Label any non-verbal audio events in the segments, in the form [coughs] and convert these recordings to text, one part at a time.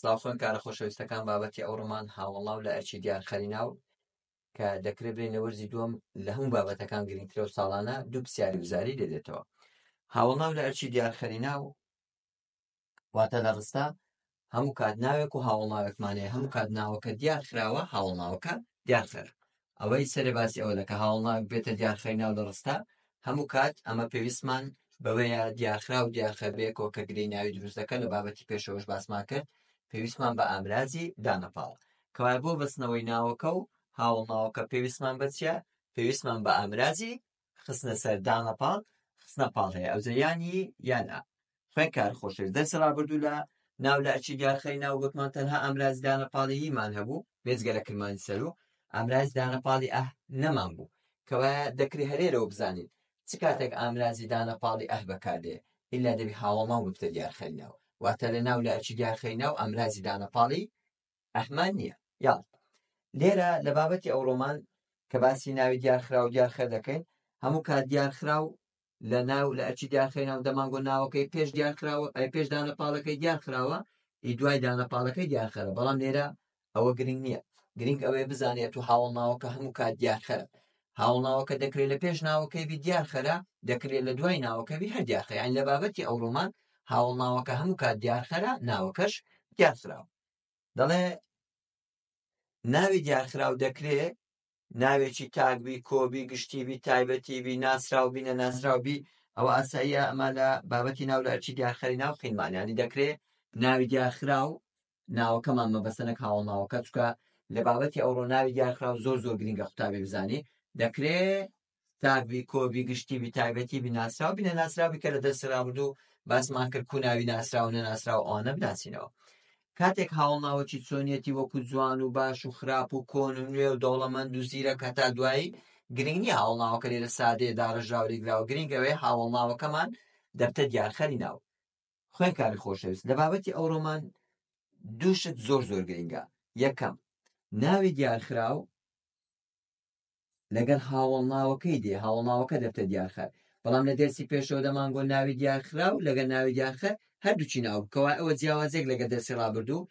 سلااوخۆن کارە خۆشەویستەکان بابەتی ئەوڕمان هاوڵاو لە ئەرچی دیار خەریناو کە دەکرێت برێنەوەرزی دووەم لە هەموو بابەتەکان گرنگترە و ساڵانە دوو پرسیاری وزاری دەدێتەوە هاوڵناو لە ئەرچی دیار خەریناو واتە لە ڕستا هەموو کاتناوێک و هاوڵناوێکمانەیە هەموو کاتناوەکە دیار خراوە هاوڵناوەکە دیارخەر ئەوەی سەر باسی ئەوە لەکە هاوڵناوێک بێتە دیارخەریناو لە ڕستا هەموو کات ئەمە پێویستمان بەوەیە دیارخرا و دیارخەبێکەوە کە گریناوی دروستەکە لە بابەتی پێشەوەش باسمان کرد پێویستمان بە ئامرازی دانەپاڵ کەوای بۆ بەستنەوەی ناوەکە و هاوڵناوەکە پێویستمان بچیە پێویستمان بە ئامرازی خستنە سەر دانەپاڵ خستنەپاڵ هەیە ئەوزەیانی یانە خوێن کار خۆشر دەسەڵا بردو لە ناو لە ئەچی گارخەی ناو گوتمان تەنها ئامرازی دانەپاڵی هیمان هەبوو بێزگەلە کرمانی سەر و ئامرازی دانەپاڵی ئەه نەمان بوو کەوە دەکری هەرێرەوە بزانین چ کاتێک ئامرازی دانەپاڵی ئەه بەکاردێ ئللا دەبی هاوڵمان وتە دیارخەلینەوە واتە لە ناو لەرچی دیارخەینە و ئەمرازی دانەپاڵی ئەحمان نییە یاڵ لێرە لە بابەتی ئەو ڕۆمان کە باسی ناوی دیارخرا و دیارخە دەکەین هەموو کات دیارخرا و لە ناو لە ئەچی دیارخەینە و دەمانگۆ ناوەکەی پێش دیارخراوە پێش دانەپاڵەکەی دیارخراوە ئی دوای دانەپاڵەکەی دیارخەرە بەڵام لێرە ئەوە گرنگ نییە گرنگ ئەوێ بزانێت و هاوڵناوەکە هەموو کات دیارخەرە هاوڵناوەکە دەکرێت لە پێش ناوەکەی دیارخەرە دەکرێت لە دوای ناوەکەوی هەردیاخەیان لە بابەتی ئەورومان هاوڵناوەکە هەموو کات دیارخەرا ناوەکەش دیارخراوە دەڵێ ناوی دیارخراو دەکرێت ناوێکی تاگبی کۆبی گشتیبی تایبەتیبی ناسرااوبی نە ناسرااوبی ئەوە ئاساییە ئەمە لە بابەتی ناولەرچی دیارخەری ناو خینمانیانی دەکرێت ناوی دیارخراو ناوەکەمان مەبەسەنەک هاوڵناوەکە چکە لە بابەتی ئەوڕۆ ناوی دیارخراو زۆر زۆر گرنگە قوتابی بزانی دەکرێت تاگبی کۆبی گشتیبی تایبەتی بیناسرااو بینە ناسرااوی کە لە دەسترابرد و باسمان کرد کوناوی ناسرا و نەناسرا و ئەوانە بناسیینەوە کاتێک هاوڵناوەکی چۆنیەتی وەکو جوان و باش و خراپ و کۆن و نوێ و دەوڵەمەند و زیرە کە تا دوایی گرنگنی هاوڵناوەکە لێرە سادێ داڕژاوری گراوە گرنگەوەی هاوڵناوەکەمان دەبتە دیارخەری ناو خوێن کاری خۆشەویست لە بابەتی ئەوڕۆمان دووشت زۆر زۆر گرنگە یەکەم ناوی دیارخراو لەگەر هاوڵناوەکەی دێ هاوڵناوەکە دەبتە دیارخەر بەڵام لە دەرسی پێشەوە دەمانگۆ ناوی دیاخرا و لەگە ناوی دیاخە هەردووچی ناو کەوا ئەوە جیاوازێک لەگە دەرسی ڕابردوو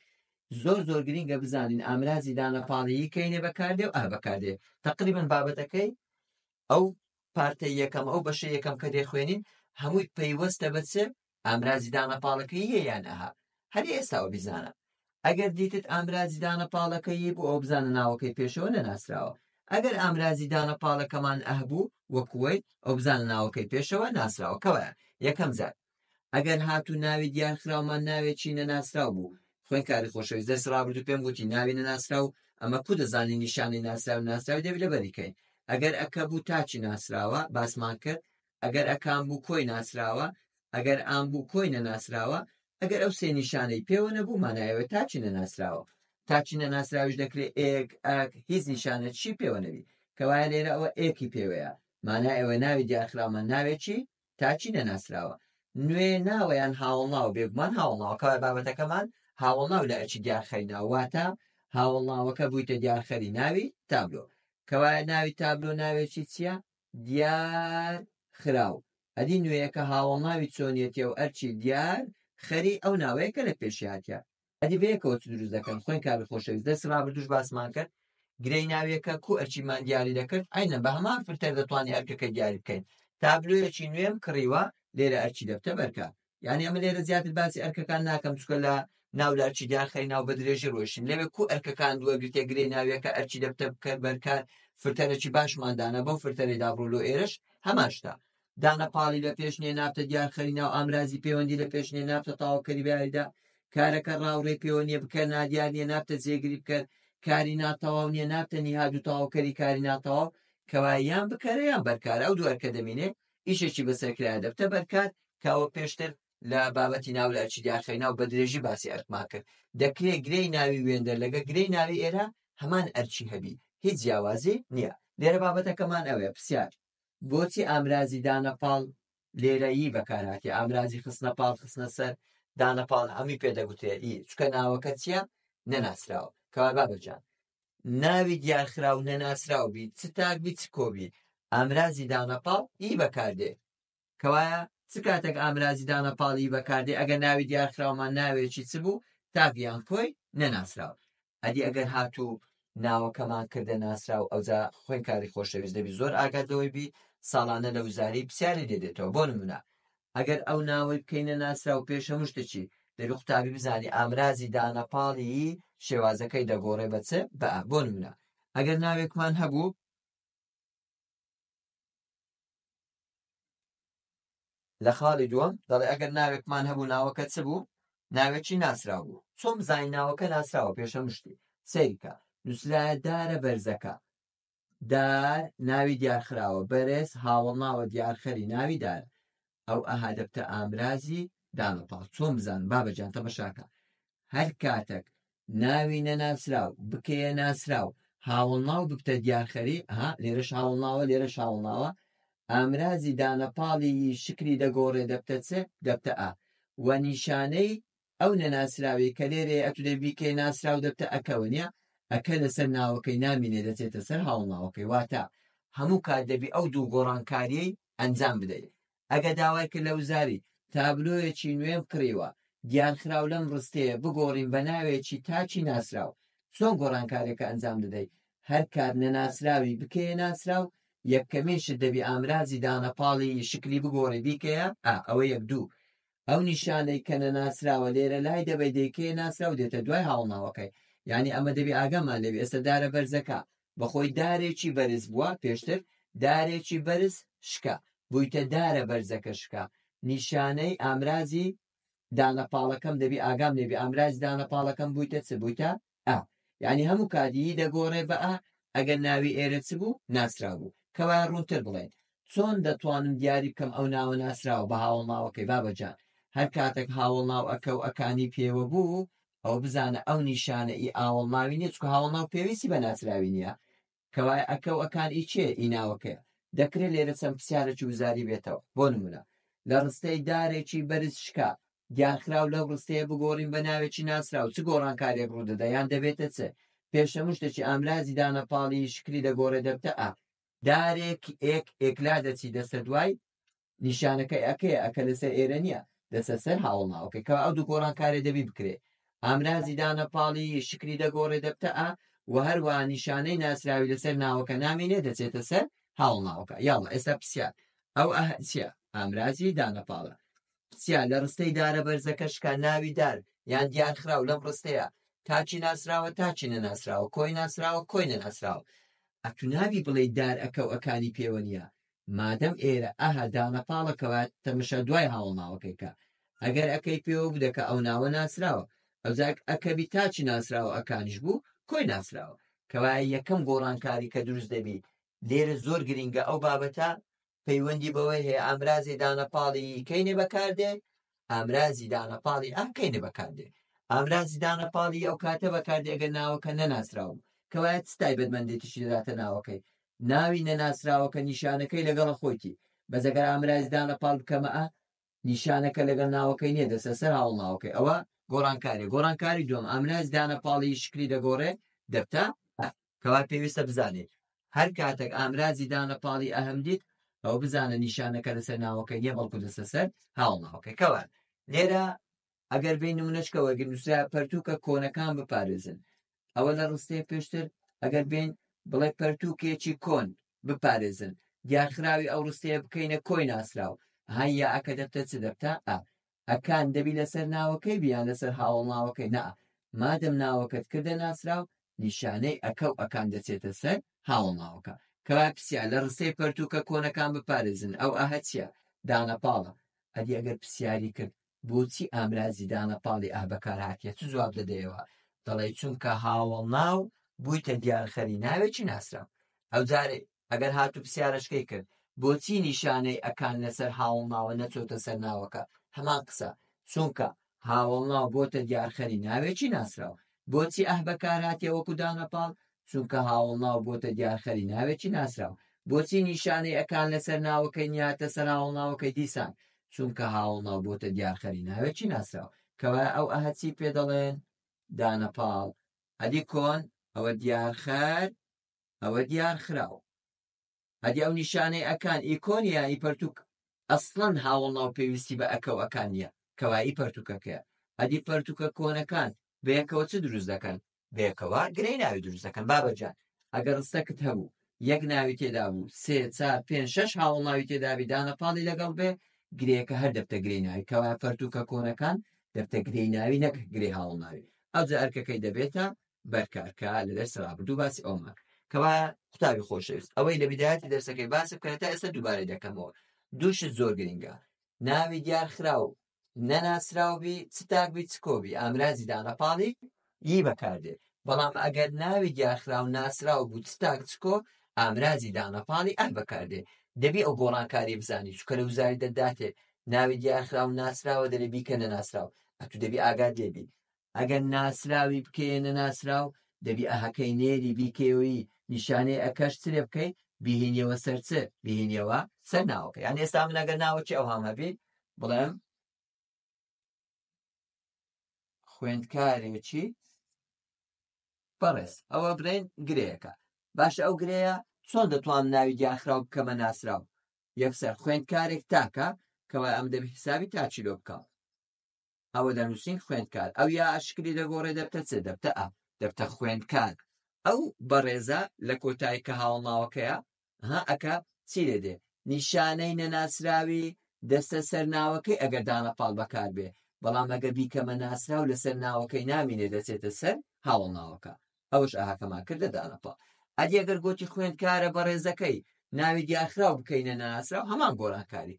زۆر زۆر گرینگە بزانین ئامرازی دانەپاڵی کەینێ بەکاردێ و ئا بەکاردێ تقریبن بابەتەکەی ئەو پارتە یەکەم ئەو بەشە یەکەم کە دێخوێنین هەمووی پەیوەستە بچێ ئامرازی دانەپاڵەکەی یەیانەها هەر ئێستاوە بیزانە ئەگەر دیتت ئامرازی دانەپاڵەکەی بۆ ئەو بزانە ناوەکەی پێشەوە نەناسراوە ئەگەر ئامرازی دانە پاڵەکەمان ئەهبوو وەکوەی ئەو بزان ناوەکەی پێشەوە ناسراوەکەوە یەکەم زار ئەگەر هاتوو ناوی دیارخراومان ناوێکی نەناسرااو بوو خوێن کاری خۆشەویست دەسرابرد و پێم گوتی ناوی نەناسرا و ئەمە کو دەزانانی نیشانی ناسرا و ناسراوی دەبی لە بەریکەین ئەگەر ئەکە بوو تاچی ناسراوە باسمان کرد ئەگەر ئەکان بوو کۆی ناسراوە ئەگەر ئام بوو کۆی نەناسراوە ئەگەر ئەو سێ نیشانەی پێوە نەبوو مانایەوە تاچی نەناسراوە تاچینە ناسراویش دەکرێت ئێک ئاک هیچ نیشانە چی پێوە نەبی کەوایە لێرە ئەوە ئێکی پێوەیە مانە ئێوە ناوی دیاخراومە ناوێکی تاچینە ناسراوە نوێ ناوەیان هاوڵناو بێگومان هاوڵناوەکەوە بابەتەکەمان هاوڵناو لە ئەچی دیاخەیناواتە هاوڵناوەکە بوویتە دیارخەری ناوی تابلۆ کەوایە ناوی تابلۆ ناوێکی چییە دیار خراو ئەدی نوێیەکە هاوڵناوی چۆنیەتی و ئەرچی دیار خەری ئەو ناوەیەکە لە پێشیاتە ئەدی بەیەکەوە تو دروست دەکەن خۆی کار خۆشەویست دەست ڕابر دوش باسمان کرد گرەی ناویەکە کو ئەرچیمان دیاری دەکرد ئاینە بە هەمان فرتەر دەتوانانی ئەرکەکە دیاری بکەین تابلویەکی نوێم کڕیوە لێرە ئەرچی دەبتە بەرکە یعنی ئەمە لێرە زیاتر باسی ئەرکەکان ناکەم چکە لە ناولارچی دیارخی ناو بە درێژی ڕۆشن لەوێ کو ئەرکەکان دووەگرتێ گرێ ناویەکە ئەرچی دەبتە بکرد بەرکار فرتەرەکی باشماندانە بەو فرتەری دابڕۆلو ئێرش هەماشتا دانە پاڵی لە پێشنێ نابتە دیارخەری ناو ئامرازی پەیوەندی لە پێشنێ نابتە تاوەکەری بیاریدا کارەکە ڕاوڕێ پێوە نیە بکە نادیان نیە نابتە جێگری بکەن کاری ناتەواو نیە نابتە نیها دوو تاواکەری کاری ناتەواو کەواییان بکەریان بەرکارە و دووەرکە دەمینێ ئیشێکی بەسەرکرا دەبتە بەرکار کاوە پێشتر لە بابەتی ناولەرچی دیارخەیناو بە درێژی باسی ئەرکما کرد دەکرێت گرەی ناوی وێندەر لەگە گرەی ناوی ئێرە هەمان ئەرچی هەبی هیچ جیاوازی نییە لێرە بابەتەکەمان ئەوێ پرسیار بۆچی ئامرازی دانەپاڵ لێرەیی بەکارهاتی ئامرازی خستنە پاڵ خستنە سەر دانەپاڵ هەمی پێدەگوتێ ئی چکە ناوەکە چییە نەناسراوە کەوا بابجان ناوی دیارخراو نەناسراو بی چ تاکبی چ کۆبی ئامرازی دانەپاڵ ئی بەکاردێ کەوایە چ کاتێک ئامرازی دانەپاڵی بەکاردێ ئەگە ناوی دیارخراومان ناوێکی چ بوو تاگیان کۆی نەناسراوە ئەدی ئەگەر هاتوو ناوەکەمان کردە ناسرااو ئەوجا خۆی کاری خۆشەویست دەبی زۆر ئاگادەوەی بی ساڵانە لە وزاری پرسیاری دێدێتەوە بۆ نمونە ئەگەر ئەو ناوەی بکەینە ناسرا و پێش هەموو شتێکی دەبی قوتابی بزانی ئامرازی دانەپاڵی شێوازەکەی دەگۆڕێ بەچێ بە بۆ نمونە ئەگەر ناوێکمان هەبوو لە خاڵی دووەم دەڵێ ئەگەر ناوێکمان هەبوو ناوەکە چ بوو ناوێکی ناسرا بوو چۆم زای ناوەکە ناسراوە پێشە مشتی سیرکە نووسرایە دارە بەرزەکە دار ناوی دیارخراوە بەرز هاوڵ ناوە دیارخەری ناوی دارە ئەو ئەهادەبتە ئامرازی دامەپاڵ چۆم بزان بابەجان تەمەشاکە هەر کاتێک ناوی نەناسراو بکەیە ناسراو هاوڵناو بکتە دیارخەری ها لێرە هاوڵناوە لێرە شاوڵناوە ئامرازی دانەپاڵی شکری دەگۆڕێ دەبتە چێ دەبتە ئا و نیشانەی ئەو نەناسراوی کە لێرێ ئەتودە بیکەی ناسراو دەبتە ئەکەونە ئەکە لەسەر ناوەکەی نامینێ دەچێتە سەر هاوڵناوەکەی واتە هەموو کات دەبی ئەو دوو گۆڕانکاریەی ئەنجام بدەیت ئەگە داوای کرد لە وزاری تابلۆیەکی نوێم کڕیوە گیانخراو لەم ڕستەیە بگۆڕین بە ناوێکی تاچی ناسراو چۆن گۆڕانکارێکە ئەنجام دەدەیت هەر کار نەناسراوی بکەیە ناسراو یەکەمێش دەبی ئامرازی دانەپاڵی شکلی بگۆڕی بیکەیە ئا ئەوە یەک دوو ئەو نیشانەی کە نەناسراوە لێرە لای دەبەی دەیکەیە ناسراو دێتە دوای هاوڵناوەکەی یعنی ئەمە دەبی ئاگەمان لەوێ ئێستا دارە بەرزەکە بەخۆی دارێکی بەرز بووە پێشتر دارێکی بەرز شکە بوویتە دارە بەرزەکە شکا نیشانەی ئامرازی دانەپاڵەکەم دەبی ئاگام لێبی ئامرازی دانەپاڵەکەم بوویتە چ بوویتە ئا یعنی هەموو کادی دەگۆڕێ بە ئا ئەگەر ناوی ئێرە چ بوو ناسرا بوو کەوا ڕوونتر بڵێن چۆن دەتوانم دیاری بکەم ئەو ناوە ناسراوە بە هاوڵناوەکەی بابەجان هەر کاتێک هاوڵناو ئەکە و ئەکانی پێوە بوو ئەو بزانە ئەو نیشانە ئی ئاوڵناوی نیە چکە هاوڵناو پێویستی بە ناسراوی نییە کەوای ئەکە و ئەکان ئی چێ ئیناوەکەی دەکرێت لێرە چەند پرسیارەکی وزاری بێتەوە بۆ نمونە لە ڕستەی دارێکی بەرز شکا دیاخراو لەو ڕستەیە بگۆڕین بە ناوێکی ناسرا و چ گۆڕانکارێک ڕوودەدەیان دەبێتە چ پێشەمشتێکی ئامرازی دانەپاڵی شکری دەگۆڕێ دەبتە ئا دارێک ئێک ئێکلا دەچی دەسەر دوای نیشانەکە ئەکەیە ئەکە لەسەر ئێرە نیە دەسە سەر هاوڵناوکەی کە ئەو دوو گۆڕانکارێ دەبی بکرێ ئامرازی دانەپاڵی شکری دەگۆڕێ دەبتە ئا و هەروە نیشانەی ناسراوی لەسەر ناوەکە نامینێ دەچێتە سەر هاوڵ ناوەکە یاڵە ئێستا پرسیار ئەو ئەهچە ئامرازی دانەپاڵە پرسیار لە ڕستەی دارە بەرزەکە شکا ناوی دار یان دیان خراو لەم ڕستەیە تاچی ناسراوە تاچی نەناسراوە کۆی ناسراوە کۆی نەناسراوە ئەتوناوی بڵێ دار ئەکەو ئەکانی پێوە نیە مادەم ئێرە ئەها دانەپاڵەکەوە تەمەشە دوای هاوڵ ناوەکەیکە ئەگەر ئەەکەی پێوە بدەکە ئەو ناوە ناسراوە ئەوزاک ئەکەبی تاچی ناسراوە ئەکانیش بوو کۆی ناسراوە کەوای یەکەم گۆڕانکاری کە دروست دەبی لێرە زۆر گرینگە ئەو بابەتە پەیوەندی بەوەی هەیە ئامرازی دانەپاڵی کەینێ بەکاردێ ئامرازی دانەپاڵی ئەم کەینێ بەکاردێ ئامرازی دانەپاڵی ئەو کاتە بەکاردێگە ناوەکە نەناسراوم کەوایەت ستایبەتمەندێکیشی دەداتە ناوەکەی ناوی نەناسراوەکە نیشانەکەی لەگەڵە خۆیتی بەزەگەر ئامرازی دانەپاڵ بکەمەە نیشانەکە لەگەڵ ناوەکەی نیە دەسەسەر هاوڵ ناوەکەی ئەوە گۆڕانکاری گۆڕانکاری دوم ئامرازی دانەپاڵی شکری دەگۆڕێ دەبتە کەوا پێویستە بزانێت هەر کاتێک ئامرازی دانە پاڵی ئەهم دیت ئەو بزانە نیشانەکە لەسەر ناوەکە نیە بەڵکو دەسەسەر هاوڵ ناوەکە کەوە لێرە ئەگەر بین نمونەشکەوەگە نووسرا پەرتوکە کۆنەکان بپارێزن ئەوە لە ڕستەیە پێشتر ئەگەر بین بڵێ پەرتوکێکی کۆن بپارێزن دیاخراوی ئەو ڕستەیە بکەینە کۆی ناسراوە هەیە ئەکە دەبتە چ دەبتا ئا ئەکان دەبی لەسەر ناوەکەی بیان لەسەر هاوڵ ناوەکەی نا مادەم ناوەکەت کردە ناسراو نیشانەی ئەکەو ئەکان دەچێتە سەر هاوڵناوەکە کە پسیا لە ڕسەی پەرتوکە کۆنەکان بپارێزن ئەو ئاهەچیە دانەپاڵە ئەدی ئەگەر پرسیاری کرد بۆچی ئامرازی دانەپاڵی ئابەکارهاتە چ جواب دەدەیەوە دەڵێ چونکە هاوڵ ناو بوویتە دیارخەری ناوێکی ناسرام ئەو جارێ ئەگەر هاتو پرسیارشکەی کرد بۆچی نیشانەی ئەکان لەسەر هاوڵ ناوە نەچۆتە سەر ناوەکە هەمان قسە چونکە هاوڵ ناو بۆتە دیارخەری ناوێکی ناسراوە بۆچی ئەه بەکاراتێ وەکو دانەپاڵ چونکە هاوڵ ناو بۆتە دیارخەری ناوێکی ناسراوە بۆچی نیشانەی ئەکان لەسەر ناوەکەی نیاتە سەر هاوڵ ناوەکەی دیسان چونکە هاوڵ ناو بۆتە دیارخەری ناوێکی ناسراوە کەوا ئەو ئەهەچی پێ دەڵێن دانەپاڵ ئەدی کۆن ئەوە دیارخەر ئەوە دیار خراوە ئەدی ئەو نیشانەی ئەکان ئیکۆنیایی پەرتوک ئەسڵەن هاوڵ ناو پێویستی بە ئەکەوەکان نیە کەوایی پەرتوکەکە ئەدی پەرتوکە کۆنەکان بەیەکەوە چ دروست دەکەن بێکەوە گرەی ناوی دروست دەکەن بابەجان ئەگەر ڕستەکت هەبوو یەک ناوی تێدا بوو سێ چار پێ شش هاوڵ ناوی تێداوی دانەپاڵی لەگەڵ بێ گرێکە هەر دەفتە گرەی ناوی کەوا فەرتوکە کۆنەکان دەفتە گرەی ناوی نەک گرێ هاوڵ ناوی ئەوجا ئەرکەکەی دەبێتە بەرکارکە لەدەر سرابردوو باسی ئەومە کەوا قوتابی خۆشەویست ئەوەی لە بیداەتی دەرسەکەی باسی بکەێت تا ئێستا دووبارە دەکەمەوە دووشت زۆر گرنگە ناوی دیار خراوە نەناسراوبی چ تاکبی چکۆبی ئامرازی دانەپاڵی ئی بەکاردێت بەڵام ئەگەر ناوی دیاخراو ناسرااو بوو چ تاک چکۆ ئامرازی دانەپاڵی ئەل بەکاردێت دەبی ئەو گۆڵانکاری بزانی چکە لە وزاری دەداتێت ناوی دیاخراو ناسراوە دەرەبی کە نەناسراو ئەتو دەبی ئاگا دێبی ئەگەر ناسراوی بکەێنە ناسراو دەبی ئەهەکەی نێری بیکێوی نیشانەی ئەکەش چرێ بکەیت بهینیەوە سەرچ بهینیەوە سەر ناوەکە یان ئێستا منەگەر ناوەکی ئەو هەمەبی بڵێم خوێندکارێکی بەڕێز ئەوە برین گرەیەەکە باشە ئەو گرەیە چۆن دەتوان ناوی دیاخراو بکەمە ناسراو یەکسەر خوێندکارێک تاکە کەەوە ئەم دەبی حسابی تاچیلۆ بکات ئەوە دەنووسین خوێندکار ئەو یا ئاشکری دەگۆڕێ دەبتە چ دەبتە ئا دەبتە خوێندکار ئەو بەڕێزە لە کۆتایی کە هاوڵناوەکەیە ها ئەکە چی لێ دێ نیشانەی نەناسراوی دەستە سەرناوەکەی ئەگەر دانەپال بەکار بێ بەڵام ئەگەر بیکەمە ناسرا و لەسەر ناوەکەی نامینێ دەچێتە سەر هاوڵ ناوەکە ئەوش ئاهاکەمان کرد لە دانەپا ئەدی ئەگەر گۆچی خوێندکارە بەڕێزەکەی ناوی دیاخراو بکەینە ناسرا و هەمان گۆڕانکاری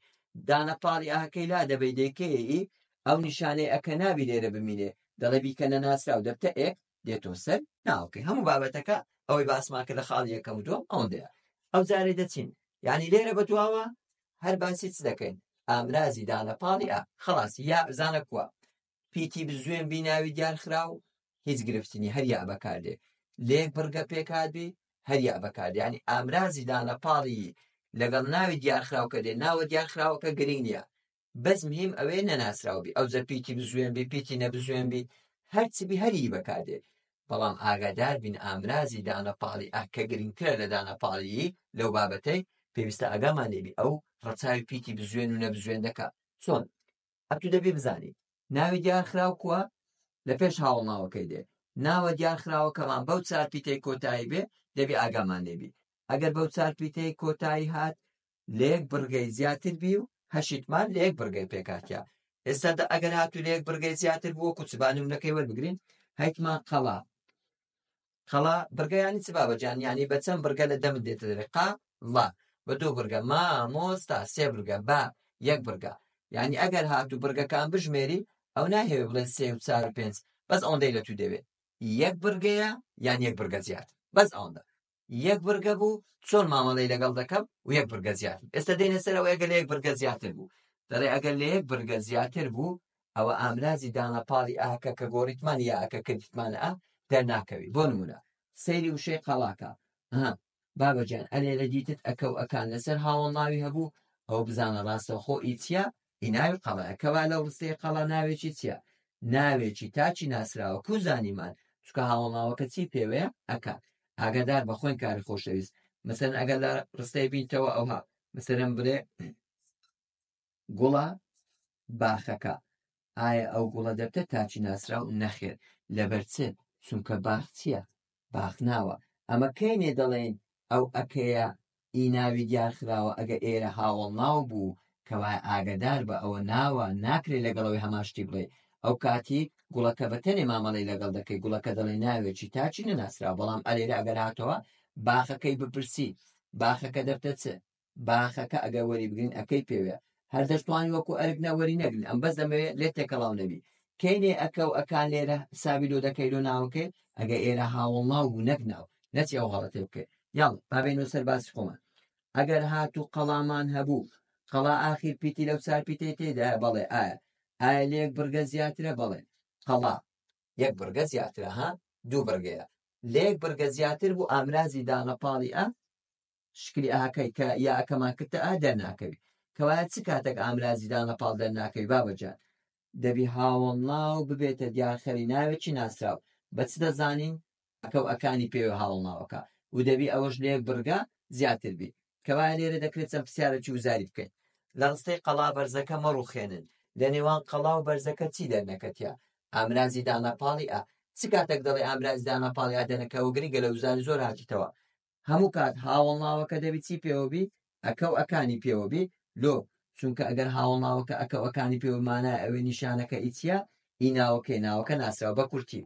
دانەپاڵی ئاهەکەی لا دەبەی دێکەیەی ئەو نیشانەی ئەکە ناوی لێرە بمینێ دەڵێ بیکەنە ناسرا و دەبتە ئێک دێتۆ سەر ناوکەی هەموو بابەتەکە ئەوەی باسماکە لە خاڵ یەکەم دوم ئەوەندەیە ئەو جارێ دەچین یعنی لێرە بەدواوە هەر باسی چ دەکەین ئامرازی دانەپاڵی ئا خلاص یا بزانە کووە پیتی بزوێن بیناوی دیار خرا و هیچ گرفتنی هەریا بەکاردێ لێک بڕگە پێکاتبی هەریا بەکاردێ ینی ئامرازی دانەپاڵی لەگەڵ ناوی دیارخراوکە دێ ناوە دیارخراوەکە گرین نیە بەس مهم ئەوێ نەناسراوبی ئەو زە پیتی بزوێن بی پیتی نەبزوێن بی هەرچبی هەری بەکاتێ بەڵام ئاگادار بین ئامرازی دانەپاڵی ئاکە گرنگترە لە دانەپاڵی لەو بابەتەی پێویستە ئاگامان لێبی ئەو ڕەچاوی پیتی بزوێن و نەبزوێن دەکا چۆن ئەتو دەبێ بزانیت ناوی دیارخراوکووە لە پێش هاوڵناوەکەی دێ ناوە دیارخراوەکەمان بەو چار پیتەی کۆتایی بێ دەبێ ئاگامان لێبی ئەگەر بەو چار پیتەی کۆتایی هات لێک بڕگەی زیاتر بی و هەشیتمان لێک بڕگەی پێکاتیا ئێستا ئەگەر هاتو لێک بڕگەی زیاتر بووە کوچبانمونەکەی وەربگرین هەیتمان قەڵا خەڵا بگەیانی چ بابەجانیانی بەچەند بگە لە دەم دێتە دەرێقا لا بە دوو برگە مامۆستا سێ برگە با یەک برگە یعنی ئەگەر هاتوو برگەکان بژمێری ئەو ناهێوێ بڵێن سێ و چار و پێنج بەس ئەوەندەی لە تو دەوێت یەک برگەیە یان یەک برگە زیات بەس ئەوەندە یەک برگە بوو چۆن مامەڵی لەگەڵ دەکەم و یەک برگە زیات ئێستا دێنە سەرەوە ئەگەر لە یەک برگە زیاتر بوو دەڵێ ئەگەر لە یەک برگە زیاتر بوو ئەوە ئامرازی دانەپاڵی ئاکە کە گۆریتمان یا ئەکە کردیتمانە ئا دەرناکەوی بۆ نمونە سەیری وشەی قەڵاکە بابەجان ئەلێ لە دیتت ئەکەو ئەکان لەسەر هاوڵ ناوی هەبوو ئەو بزانە ڕاستە خۆ ئیچیا ئیناوی قەڵەکەوا لە ڕستەی قەڵا ناوێکی چییە ناوێکی تاچی ناسراوە کو زانیمان چکە هاوڵناوەکە چی پێوەیە ئەکات ئاگادار بە خۆی کاری خۆشەویست مەسەر ئەگەر لە ڕستەی بینتەوە ئەوها مەسەرم برێ [clears throat] گوڵا باخەکە ئایا ئەو گوڵە دەبتە تاچی ناسرا و نەخێر لەبەرچێت چونکە باخ چییە باخناوە ئەمە کەینێ دەڵێن ئەو ئەکەیە ئیناوی دیارخراوە ئەگە ئێرە هاوڵ ناو بوو کەوای ئاگدار بە ئەوە ناوە ناکرێت لەگەڵەوەی هەماشتی بڵێ ئەو کاتی گوڵەکە بە تەنێ مامەڵی لەگەڵ دەکەی گوڵەکە دەڵێ ناوێکی تاچی نەناسرا بەڵام ئەلێرە ئەگەراتەوە باخەکەی بپرسی باخەکە دەبتە چ باخەکە ئەگە وەری بگرین ئەەکەی پێوێ هەر دەشتوان وەکو ئەرگ نەوەری نەگرن ئەم بەس دەمەوێت لێت تێکەڵاو نەبی کینێ ئەکە و ئەکان لێرە سابیلۆ دەکەیت و ناوکەی ئەگە ئێرە هاوڵ ناو بوو نەکناو نەچی ئەو هەڵەتێ بکەیت یاڵ بابێن و سەرباز خۆمان ئەگەر هات و قەڵامان هەبوو قەڵا ئاخیر پیتی لەو چار پیتی تێدا بەڵێ ئایا ئایا لەیەک بگە زیاترە بڵێ قەڵا یەک بگە زیاترە ها دوو بگەیە لەیەک بگە زیاتر بوو ئامرازی داڵەپاڵی ئە شکری ئاکەی کە یا ئەەکەمان کردتە ئا دەرناکەوی کەوایە چ کاتێک ئامرازی داڵەپاڵ دەرناکەوی بابەجان دەبی هاوڵناو ببێتە دیاخەری ناوێکی ناسرااو بە چ دەزانین ئەکەو ئەکانی پێوە هاوڵناوەکە و دەبی ئەوەش لە یەک بڕگا زیاتر بی کەوا لێرە دەکرێت چەند پرسیارەکی وزاری بکەین لە ڕستەی قەڵا بەرزەکە مەڕوخێنن لە نێوان قەڵا و بەرزەکە چی دەرنەکەتیا ئامرازی داناپاڵی ئا چ کاتێک دەڵێ ئامرازی داناپاڵی ئادەنەکە و گریگە لە وزاری زۆر هاچیتەوە هەموو کات هاوڵناوەکە دەبی چی پێوەبی ئەکەو ئەکانی پێوەبی لۆ چونکە ئەگەر هاوڵناوەکە ئەکەوەکانی پێوەمانە ئەوێ نیشانەکە ئیچیا ئیناوەکەی ناوەکە ناسەوە بە کورتی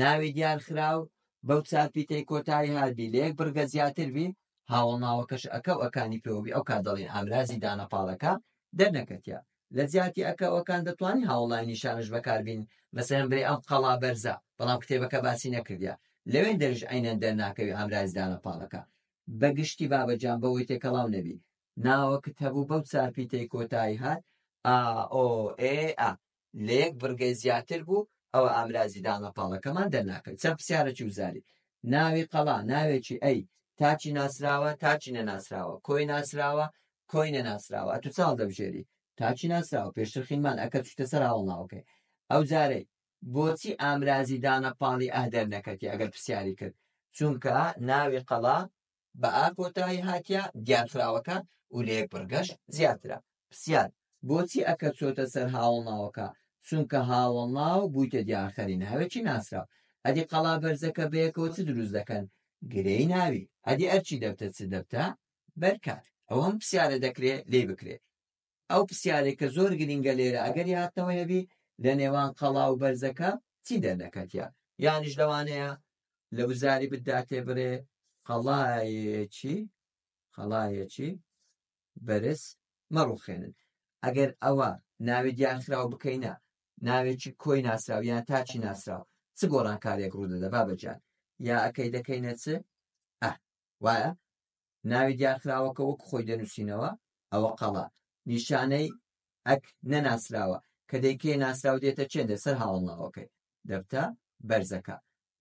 ناوی دیار خراو بەو چاپیتەی کۆتایی هادی لە یەک برگە زیاتر بی هاوڵناوەکەش ئەکە ئەکانی پێوەبی ئەو کا دەڵین ئامرازی دانەپاڵەکە دەرنەکەتە لە زیاتی ئەکەوەکان دەتوانین هاوڵای نیشانش بەکاربین مەسەرم برێ ئەم قەڵا بەرزە بەڵام کتێبەکە باسی نەکردە لەوێن دەرج عینەن دەرناکەوی ئامرازی دانەپاڵەکە بەگشتی بابەجان بەوەی تێکەڵاو نەبی ناوەکت هەبوو بەو چاپیتەی کۆتایی هات ئۆ ئێ لە یەک برگەی زیاتر بوو ئەوە ئامرازی داڵەپاڵەکەمان دەرناکەن چەند پرسیارەکی وزاری ناوی قەڵا ناوێکی ئەی تاچی ناسراوە تاچی نەناسراوە کۆی ناسراوە کۆی نەناسراوە ئەتو چاڵ دەبژێری تاچی ناسراوە پێشترخینمان ئەکە توشتە سەر هەڵناوکەی ئەو جارەی بۆچی ئامرازی دانەپاڵی ئادەر نەکەتی ئەگەر پرسیاری کرد چونکە ناوی قەڵا بە ئاکۆتایی هاتیە دیارراوەکە و لەیەک بڕگەشت زیاترە پرسیار بۆچی ئەکە چۆتە سەر هاوڵناوەکە چونکە هاوڵناو بوویتە دیاخەرین هەوێکی ناسرا ئەدی قەڵا بەرزەکە بەیەکەوە چ دروست دەکەن گرەی ناوی ئەدی ئەرچی دەبتە چ دەبتە بەرکار ئەوەم پرسیارە دەکرێت لێ بکرێت ئەو پرسیارێک کە زۆر گرینگە لێرە ئەگەری هاتنەوە هەبی لە نێوان قەڵا و بەرزەکە چی دەردەکەتیا یانیش لەوانەیە لە وزاری بداتێ بڕێ قەڵایەکی خەڵایەکی بەرز مەڕوخێنن ئەگەر ئەوە ناوی دیانخراو بکەینە ناوێکی کۆی ناسراویان تاچی ناسراوە چ گۆڕان کارێک ڕوو دەدە بابەجان یا ئەەکەی دەکەینە چ وایە ناوی دیارخراوەکە وەک خۆی دەنووسینەوە ئەوە قەڵا نیشانەی ئەک نەناسراوە کە دەیکێ ناسرااو دێتە چێندە سەر هاوڵناوەکەی دەبتە بەرزەکە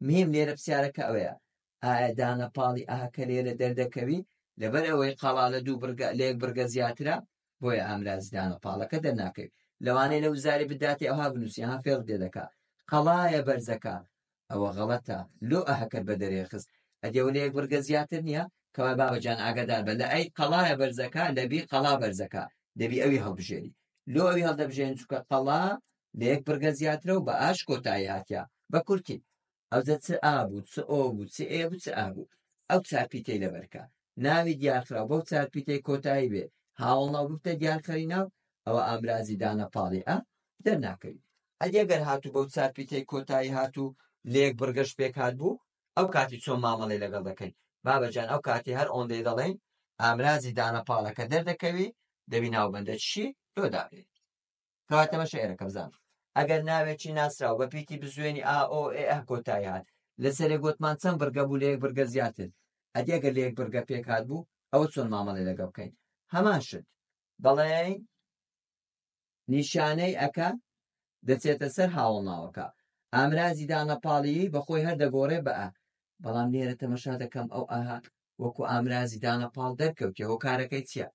مهم لێرە پرسیارەکە ئەوەیە ئایا دانەپاڵی ئاهکە لێرە دەردەکەوی لەبەر ئەوەی قەڵا لە دوو لێک برگە زیاترە بۆیە ئامرازی دانەپاڵەکە دەرناکەوی لەوانەیە لە وزاری بداتێ ئەوها بنووسی ها فێڵ دێ دەکا قەڵایە بەرزەکە ئەوە غەڵەتە لۆ ئەهەکەت بە دەرێخست ئەدێولەیەک بەرگە زیاتر نییە کەوا بابەجان ئاگدار بە لە ئەی قەڵایە بەرزەکە لەبی قەڵا بەرزەکە دەبی ئەوی هەڵبژێری لۆ ئەوی هەڵدەبژێن چکە قەڵا لە یەک بەرگە زیاترە و بە ئاش کۆتایاتیا بە کورتی ئەو دە چ ئابوو چ ئۆ بوو چ ئێ بوو چ ئابوو ئەو چاپیتەی لەبەرکە ناوی دیارخرا بەو چارپیتەی کۆتایی بێ هاوڵاو بتە دیارخەری ناو ئەوە ئامرازی دانەپاڵی ئە دەرناکەوی ئەگەر هاتوو بەو چارپیتەی کۆتایی هاتوو لێک بگەشت پێک هاات بوو ئەو کاتی چۆن مامەڵی لەگەڵ دەکەین بابەجان ئەو کاتی هەر ئۆندەی دەڵێن ئامرازی دانەپاڵەکە دەردەکەوی دەبی ناوبندە چی تۆ دابێت کەواتەمەش ئێرەکە بزان ئەگەر ناوێکی ناسرااو بە پیتی بزوێنی ئاOA کۆتایی هاات لەسەر گوتمان چەند بگە بوو لەیەک بگە زیاتر ئەدیگە لەیەک بگە پێک هاات بوو ئەو چۆن مامەڵی لەگە بکەین هەمان شت دەڵێن نیشانەی ئەکە دەچێتە سەر هاوڵناوەکە ئامرازی دانەپاڵیی بەخۆی هەردەگۆڕێ بە بەڵام لێرە تەمەشا دەکەم ئەو ئەها وەکو ئامرازی دانەپاڵ دەرکەوتێ هۆکارەکەی چییە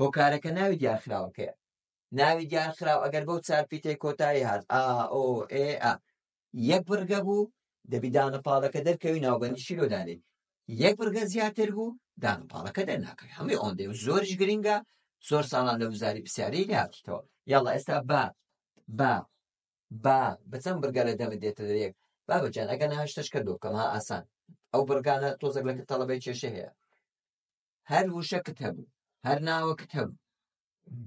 هۆکارەکە ناوی دیاخراوەکەیە ناوی دیاخراو ئەگەر بەو چارپیتی کۆتایی هات ئا ئۆ ئێ ئا یەک بڕگە بوو دەبی دانەپاڵەکە دەرکەوی ناوبەنی شیرۆدانێ یەک بڕگە زیاتر بوو دانەپاڵەکە دەرناکەی هەمی ئۆندێ زۆرش گرنگە زۆر ساڵان لە وزاری پرسیارەی لاتیتەوە یاڵە ئێستا با با با بەچەند برگەرە دەمە دێتە دەیەک با بەجان ئەگە نهشتش کردو کەم ها ئاسان ئەو برگانە تۆزەک لەکە تەڵەبەی کێشە هەیە هەر وشەکت هەبوو هەر ناوەکت هەبوو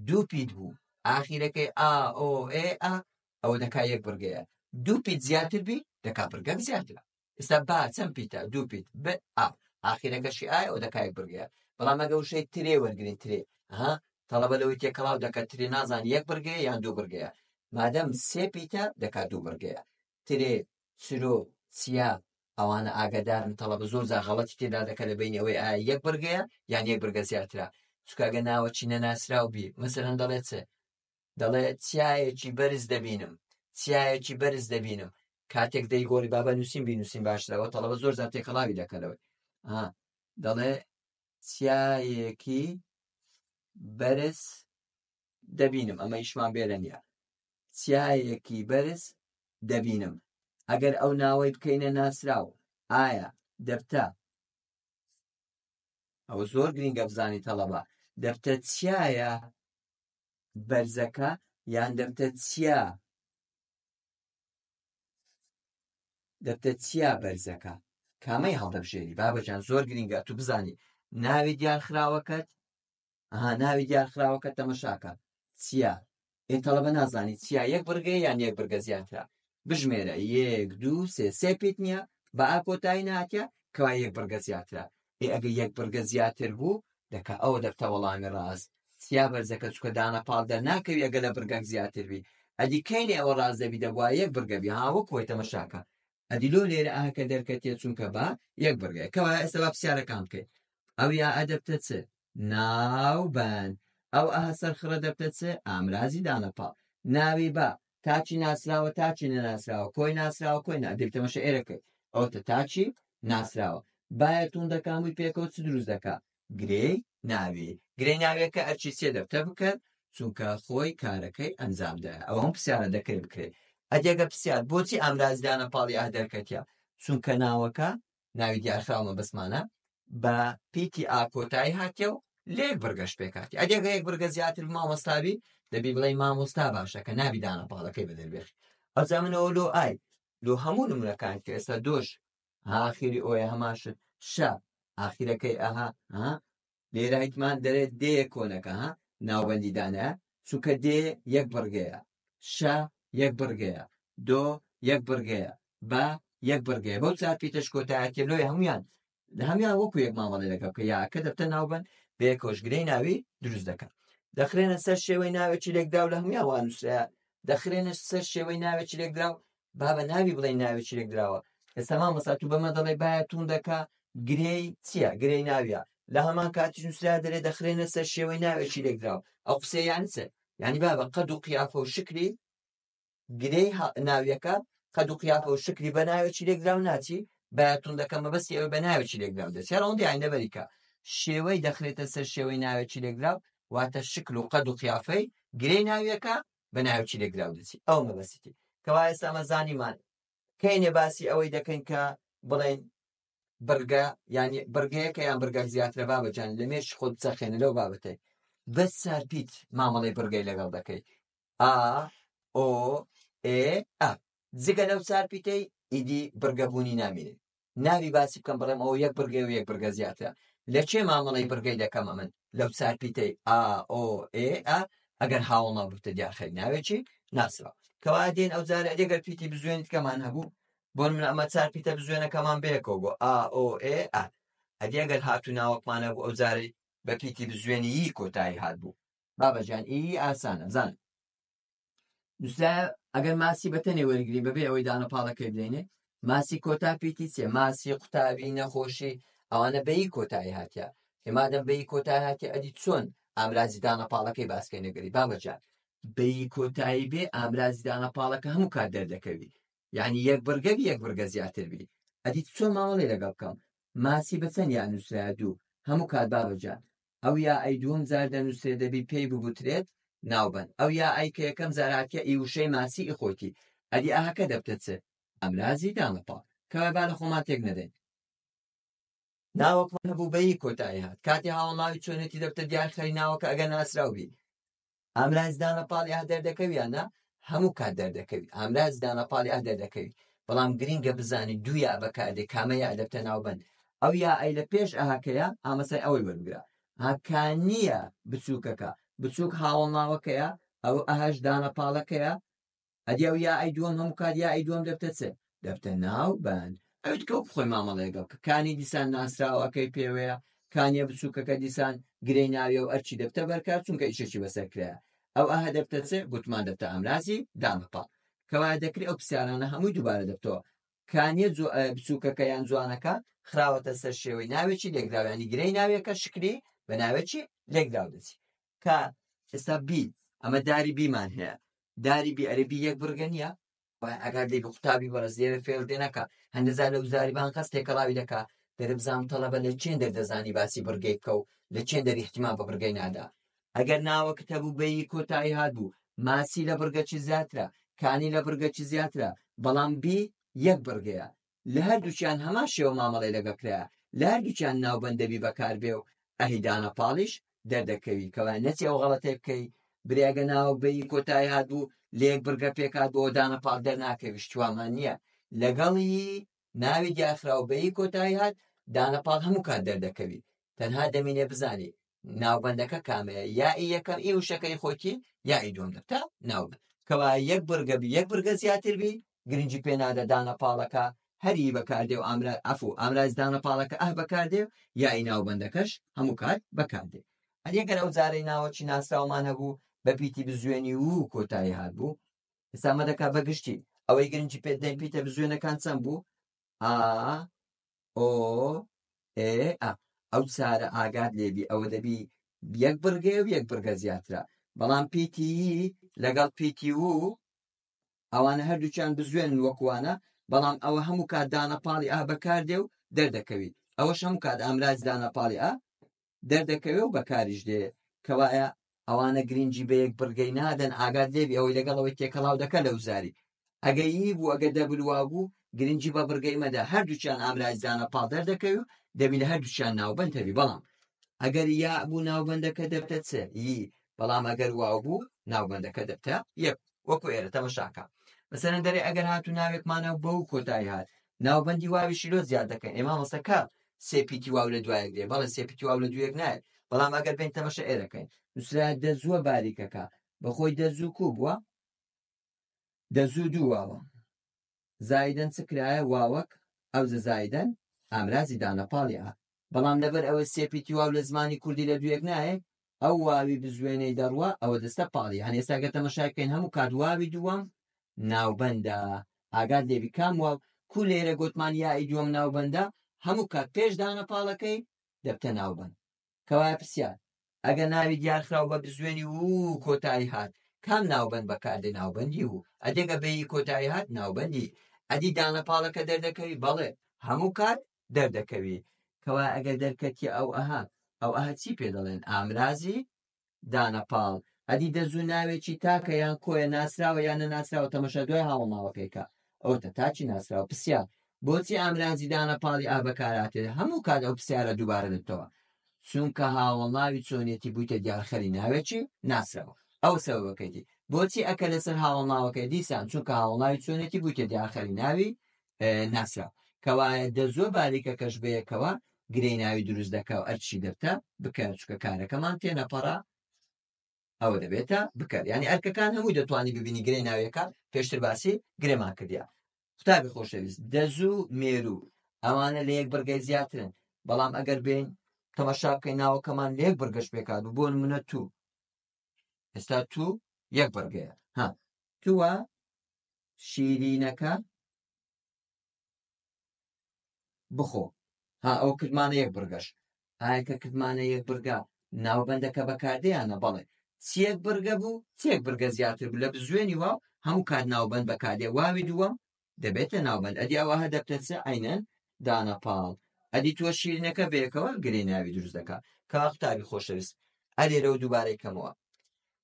دوو پیت بوو ئاخیرەکەی ئا ئۆ ئێ ئا ئەوە دەکا یەک برگەیە دوو پیت زیاتر بی دەکا برگەم زیاترە ئێستا با چەند پیتە دوو پیت ب ئا ئاخیرەکەشی ئای ئەو دەکایەک برگەیە بەڵام ئەگە وشەی ترێ وەرگین ترێ ها تەڵەبە لەوەی تێکەڵاو دەکات تری نازان یەک برگەیە یان دوو برگەیە مادەم سێ پیتە دەکات دوو برگەیە ترێ چرۆ چیا ئەوانە ئاگادارن تەڵەب زۆر زاغەڵەتی تێدا دەکە لە بینەوەی ئایا یەک برگەیە یان یەک برگە زیاترا چکاگە ناوە چینە ناسرااو بی مثلەن دەڵێت چێ دەڵێ چایەکی بەرز دەبینم چایەکی بەرز دەبینم کاتێک دەی گۆری بابە نووسین بینوسین باشەوە تەڵەبە زۆر زار تێکەڵاوی دەکەلەوەی دەڵێ چایەکی بەرز دەبینم ئەمە ئیشمان بێرە نیە چایەکی بەرز دەبینم ئەگەر ئەو ناوەی بکەینە ناسراو ئایا دەبتە ئەو زۆر گرنگە بزانی تەڵەبە دەبتە چیایە بەرزەکە یان دەبتە چیا دەبتە چیا بەرزەکە کامەی هەڵدەبژێری بابەجان زۆر گرنگە تو بزانی ناوی دیار خراوەکەت ئەها ناوی دیارخراوەکە تەمەشاکە چیا ئێ تەڵەبە نازانی چیا یەک بگە یان یەک بگە زیاترا بژمێرە یەک دوو سێ سێپیت نییە بە ئاکۆتایی ناتە کەوا یەک بگە زیاترا ئێ ئەگە یەک بگە زیاتر بوو دەکە ئەو دەبتە وەڵامی ڕاست سیا بەرزەکە چکە داە پاڵدا ناکەوی ئەگە لە برگەک زیاتر بی ئەدی کەینێ ئەوە ڕازدەبی دەبواە یەک بگەبی هاوە کۆی تەمەشاکە ئەدیلۆ لێرە ئاکە دەرکەتێ چونکە با یەک بگەکەەوە ئێستا بە پرسیارەکان بکەیت ئەو یا ئەدەبتە چێت ناوبەن ئەو ئەهە سەرخرە دەبدەچێ ئامرازی دانەپا ناوی بە تاچی ناسراوە تاچی نەناسراوە کۆی ناسراوە کۆی نادرتەمەشە ئێرەکەی ئەوتە تاچی ناسراوە باەتون دەکامووی پێکەوت چ دروست دەکا گرەی ناوی گرەی ناوێکە ئەرچی سێ دەبتە بکرد چونکە خۆی کارەکەی ئەنجامدا ئەوەم پرسیارە دەکرێت بکرێت ئەدێگە پرسیار بۆچی ئامرازدانە پاڵی ئادەرکەتیا چونکە ناوەکە ناوی دیارخراومە بەسمانە بە پیتی ئاکۆتایی هاتیە و لێک بەرگەش پێکاتی ئەگەگە یەک بەرگە زیاتر مامۆستاوی دەبی بڵێ مامۆستا باشە کە نابیدانە پاڵەکەی بە دەربێخ ئەزا منەوە لۆ ئای لۆ هەموو نمونەکان کە ئێستا دۆش ئاخیری ئۆیە هەماشت شە ئاخیرەکەی ئەها لێرە هیتمان دەرێت دێ کۆنەکە ها ناوبندیدانە چووکە دێ یەک بەرگەیە شە یەک بەرگەیە دۆ یەک بەرگەیە بە یەک بەرگەیە بەو چاپی تەشکۆتایەکە لۆی هەمویان لە هەمیان وەکو یەک مامەڵی دەکە کە یاکە دەبتە ناوبەن بێ کۆشگرەی ناوی دروست دەکەن دەخرێنە سەر شێوەی ناوێکی لێکداو لە هەمیان وانووسەیە دەخرێنە سەر شێوەی ناوێکی لێکدراو بابە ناوی بڵێ ناوێکی لێکدراوە ئێستامان مەسات و بەمە دەڵێ باە تون دەکا گرەی چییە گرەی ناویە لە هەمان کاتی نووسرا دەرێ دەخرێنە سەر شێوەی ناوێکی لێکدراو ئەو قسەیانسە ینی بابە قەد و قیافە و شکری گرەی ناویەکە قەد و قیافە و شکری بە ناوێکی لێکدراو ناچی بەتونندەکە مەبەستی ئەوە بە ناوێکی لێکرااو دەست یاڕەوەندی ئاینە بەریکە شێوەی دەخرێتە سەر شێوەی ناوێکی لێکرااو واتە شکل و قەد و قیافەی گرێ ناویەکە بە ناوچی لێکرااو دەچی ئەو مەبەسیتی کەوا ئێستا ئەمەزانیمان کەینێ باسی ئەوەی دەکەین کە بڵێن بەرگە ینی بەرگەیەکە یان بەرگای زیاترە بابەجان لەمێش خۆت بچەخێنە لەو بابەتەی بە سارپیت مامەڵی بەرگەی لەگەڵ دەکەی ئا ئۆ ئێ ئە جگە لەو سارپیتەی ئیدی بەرگەبوونی نامێنێت ناوی باسی بکەم بڵێم ئەو یەک برگێ و یەک برگە زیاتە لە چێ مامەڵی برگەی دەکەمە من لەو چارپیتەی ئا ئەگەر هاوڵنا بتە دیارخەی ناوێکی ناسرا کەوا دێن ئەو جارە ئەگەر پیتی بزوێنیت کەمان هەبوو بۆن من ئەمە چارپیتە بزوێنەکەمان بێکەوە بۆ ئا ئەدیگەر هاتو ناوەکمانە بوو ئەو جارەی بە پیتی بزوێنی ی کۆتایی هات بوو بابەجان ئی ئاسانە زان دوستە ئەگەر ماسی بەتەنێ وەرگری بەبێ ئەوەی دانە پاڵەکەی بدەینێ ماسی کۆتا پیتیچێ ماسی قوتابی نەخۆشی ئەوانە بەی کۆتایی هاتیە کە مادەم بەی کۆتای هاتی ئەدی چۆن ئامرازی دانەپاڵەکەی باسکە نەگەری باڵەجار بەی کۆتایی بێ ئامرازی دانەپاڵەکە هەموو کار دەردەکەوی یعنی یەک بەرگەوی یەک بەرگە زیاتر بی ئەدی چۆن ماوەڵێ لەگە بکەم ماسی بەچەند یا نووسرا دوو هەموو کات باڵەجار ئەو یا ئەی دووەم زار دەنووسێ دەبی پێی ببوترێت ناوبند ئەو یا ئایکە یەکەم زاراکە ئیوشەی ماسی ئیخۆتی ئەدی ئاهەکە دەبتەچێت ئەمرازی دانەپا کەوای با لە خۆمان تێک نەدەین ناوەکمان هەبوو بەی کۆتایی هات کاتی هاوڵاوی چۆنێتی دەبتە دیار خەریناوەکە ئەگە ناسرااو بین ئامراز دانەپاڵی ئا دەردەکەویانە هەموو کات دەردەکەوی ئامراز دانەپاڵی ئا دەردەکەوی بەڵام گرینگە بزانی دویا بەکاردێ کامەیە ئەدەبتە ناوبند ئەو یا ئەی لە پێش ئەهاکەیە ئامەسای ئەوەی وەرمگرا هاکانیە بچووکەکە بچووک هاوڵناوەکەیە ئەو ئەهش دانەپاڵەکەیە ئەدیاو یا ئەی دووەم هەموو کات یا ئەی دووەم دەبتە چ دەبتە ناو بند ئەوت کە بخۆی مامەڵێگەڵ کە کانی دیسان ناسراوەکەی پێوەیە کانیە بچووکەکە دیسان گرەی ناویە و ئەرچی دەبتە بەرکار چونکە ئیشێکی بەسەرکرێ ئەو ئاها دەبتە چ گوتمان دەبتە ئەمرازی دامەپا کەوا دەکری ئەو پرسیارانە هەمووی دووبارە دەبتەوە کانیە بچووکەکە یان جوانەکە خراوەتە سەر شێوەی ناوێکی لێکراویانی گرەی ناوێکە شکری بە ناوێکی لێکداو دەچی کە ئێستا بی ئەمە داری بیمان هەیە داری بی عەربی یەک برگەنیە ئەگەر دی بە قوتابی بەرەزیێرە فێڵ دێنەکە هەندزار لە وزاریبان کەس تێکەڵاوی دەکا دەربزان تەلەبە لە چێن دەردەزانی باسی بگەی بکە و لە چێن دەری احتیما بە بگەی نادا ئەگەر ناوە کتەبوو بەی کۆتایی هادوو ماسی لە بگەچی زیاترە کانی لە بگەچی زیاترە بەڵام بی یەک بگەیە لە هەردووچیان هەما شێوە مامەڵی لەگەکرە لە هەردووچیان ناوبندەبی بەکار بێ و ئەهیدانە پاڵیش دەردەکەوی کەوا نەچێ ئەو غەڵەتێ بکەی برێگە ناوبەی کۆتای هاتبوو لێک برگە پێکات بۆ دانە پاڵدە ناکەویش توانمان نییە لەگەڵی ناوی دیاخراوبەی کۆتایی هات دانەپاڵ هەموو کات دەردەکەوی تەنها دەمینێ بزانێ ناوبندەکە کامەیە یا ئی یەکەم ئی وشەکەی خۆکی یا ئی دوم دەبتا ناوبند کەوا یەک برگە یەک برگە زیاتر بی گرنگی پێنادە دانەپاڵەکە هەری بەکاردێ و ئامرا ئەفو ئامراز دانەپاڵەکە ئەه بەکاردێ و یا ئی ناوبندەکەش هەموو کات بەکاردێ ئەریەگەر ئەو جارەی ناوەکی ناسراومان هەبوو بە پیتی بزوێنی و کۆتایی هات بوو ئێستا مەدەکا بەگشتی ئەوەی گرنگی پێدەین پیتە بزوێنەکان چەند بوو ئا ئۆ ئێ ئەو سارە ئاگات لێبی ئەوە دەبی یەک برگێ و یەک برگە زیاترە بەڵام پیتی لەگەڵ پیتی و ئەوانە هەردووچیان بزوێن وەکوانە بەڵام ئەوە هەموو کات دانەپاڵی ئا بەکار دێ و دەردەکەوی ئەوە شەم کات ئامراز دانەپاڵی ئا دەردەکەوێ و بەکاریش دێ کەواە ئەوانە گرنگجی بە یەک بڕگەی نادەن ئاگات لێبی ئەوەی لەگەڵەوەی تێکەڵاو دەکە لە وزاری ئەگەیی بوو ئەگە دەبلوا بوو گرنگجی بە بڕگەی مەدا هەردووچیان ئامرازدانە پادەر دەکەوی و دەبی لە هەردووچیان ناوبندەوی بەڵام ئەگەر یا بوو ناوبندەکە دەبتە چێ یی بەڵام ئەگەر واو بوو ناوبندەکە دەبتە یەک وەکو ئێرە تەمەشاکە بەسەرەن دەرێ ئەگەر هاتو ناوێکمانە بەو کۆتایی هات ناوبندی واوی شیرۆ زیاد دەکەن ئێمە مەسەکە سێپیتی واو لە دوایەک دێ بەڵە سێپیتی واو لە دوێک نایە بەڵام ئەگەر بین تەمەشە ئێرەکەین نووسرا دەزووە باریکەکە بەخۆی دەزوو کوو بووە دەزوو دوواوە زایدەن چ کرایە واوەک ئەو زەزایدەن ئامرازی دانەپاڵیە بەڵام لەبەر ئەوە سێپیتی واو لە زمانی کوردی لە دوێک نایە ئەو واوی بزوێنەی دەڕوە ئەوە دەستە پاڵی هەن ئێستاگە تەمەشاکەین هەموو کادواوی دووەم ناوبەندە ئاگات لێبی کام واو کو لێرە گوتمانیا ئیدوم ناوبەندە هەموو کات پێش دانەپاڵەکەی دەبتە ناوبند کەوای پرسیار ئەگە ناوی دیارخراو بە بزوێنی و کۆتایی هات کام ناوبند بەکاردە ناوبندی و ئەدەگە بەی کۆتایی هات ناوبندی ئەدی دانەپاڵەکە دەردەکەوی بەڵێ هەموو کات دەردەکەوی کەوا ئەگەر دەرکەتی ئەو ئەها ئەو ئەها چی پێ دەڵێن ئامرازی دانەپاڵ ئەدی دەزوو ناوێکی تاکە یان کۆیە ناسراوە یانە ناسراوە تەمەشە دوای هاڵماوەکەیکە ئەوتە تاچی ناسراوە پرسیار بۆچی ئامرازی دانەپاڵی ئابکاراتێ هەموو کات ئەو پرسیارە دووبارە دەتەوە چونکە هاوڵناوی چۆنێتی بوویتە دیارخەری ناوێکی ناسرەوە ئەو سەوەکەیتی بۆچی ئەکە لەسەر هاوڵناوەکەی دیسان چونکە هاوڵناوی چۆنێتی بوویتە دیارخەری ناوی ناسرا کەوایە دەزۆ باریکە کەش بەیەکەوە گرەی ناوی دروست دەکە و ئەرچی دەبتە بکە چکە کارەکەمان تێنەپەڕە ئەوە دەبێتە بکرد ینی ئەرکەکان هەمووی دەتوانانی ببینی گرێ ناویەکە پێشتر باسی گرێمان کردیا قوتابی خۆشەویست دەزوو مێرو ئەوانە لە یەک بەرگای زیاترن بەڵام ئەگەر بین تەمەشا بکەین ناوەکەمان لێک بەرگەشت پێکات و بۆن منە تو ئێستا تو یەک بەرگەیە ها توە شیرینەکە بخۆ ها ئەو کردمانە یەک بەرگەش ئاەکە کردمانە یەک بەرگا ناوبندەکە بەکاردیانە بەڵێ چێک بەرگە بوو چێک بەرگە زیاتر بوو لە بزوێنی وا هەموو کات ناوبند بەکارێ واوی دووەم دەبێتە ناوبند ئەدیاوە هەدەبتەچە عینەن دانەپاڵ ئەدی تۆ شیرینەکە بەیەکەوە گرێ ناوی دروست دەکا کە قوتابی خۆشەویست ئەلێرە و دووبارەی کەمەوە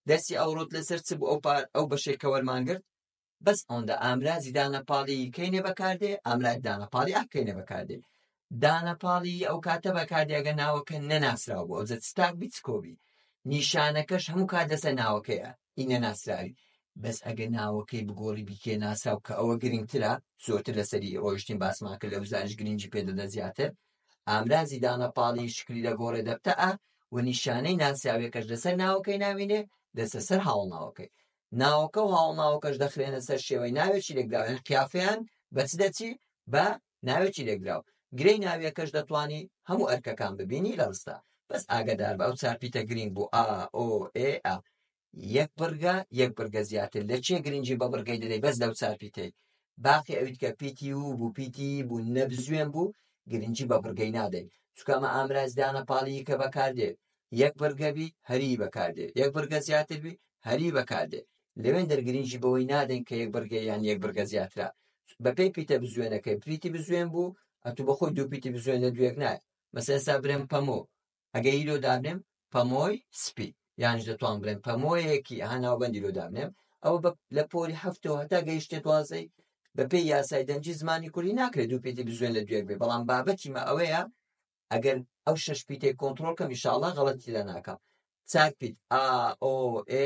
دەستی ئەوڕۆت لەسەر چ بوو ئەو پار ئەو بەشێکەوەرمان گرت بەس ئەوەندە ئامرازی دانەپاڵی کەینێ بەکاردێ ئامرای دانەپاڵی ئاکەینە بەکاردێ دانەپاڵی ئەو کاتە بەکاردێگە ناوەکە نەناسراوە بۆ ئەوزە ستاک بیت کۆبی نیشانەکەش هەموو کات دەسە ناوەکەیە ئینە ناسراوی بەس ئەگە ناوەکەی بگۆڵی بیکێ ناساو کە ئەوە گرنگترە زۆرتر لەسەری ئۆشتین باسماکە لە وزانش گرنگی پێدەدە زیاتر ئامرازی دانەپاڵی شکلی لە گۆڕێ دەبتە و نیشانەی ناسیاوێکەش لەسەر ناوەکەی ناوینێ دەسە سەر هاوڵناوەکەی ناوەکە و هاوڵناوەکەش دەخرێنە سەر شێوەی ناوێکی لێکداوێن قیافیان بەچ دەچی بە ناوێکی لێکرااو گرەی ناوێکەش دەتوانی هەموو ئەرکەکان ببینی لە ڕستا بەس ئاگدار بە ئەو چارپیتە گرنگ بوو ئا ئۆ ئێ یەک بگە یەک بگە زیاتر لە چێ گرنگجی بە بگەی دەدەی بەس لەو چارپیتی باقی ئەویت کە پیتی و بوو پیتی بوو نەبزوێن بوو گرنگجی بە بگەی نادەی چکەمە ئامرازدانە پاڵی کە بەکاردێ یەک بگەبی هەری بەکاردێ یەک بگە زیاتر بی هەری بەکاردێ لەوێن دەرگرنجی بەوەی نادەین کە یەک بگەیان یەک بگە زیاترا بەپی پیتە بزوێنەکەی پریتی بزوێن بوو ئەتو بەخۆی دوو پیتی بزوێنە دوێک نایە مەسەسا برێم پەمۆ ئەگەی ئیرۆ دابنێم پەمۆی سپی یانش دەتوان بڵێن پەمۆیەکی هەناوبندی لۆ دابنێم ئەوە لە پۆلی هەفتەوە هەتا گەیشتێ دوازەی بەپی یاسای دەنجی زمانی کوری ناکرێت دوو پێتی بزوێن لە دوێک بێ بەڵام بابەتیمە ئەوەیە ئەگەر ئەو شش پیتی کۆنتترۆلکەم میشاءڵا غەڵەتی لە ناکەم چاک پیت ئا e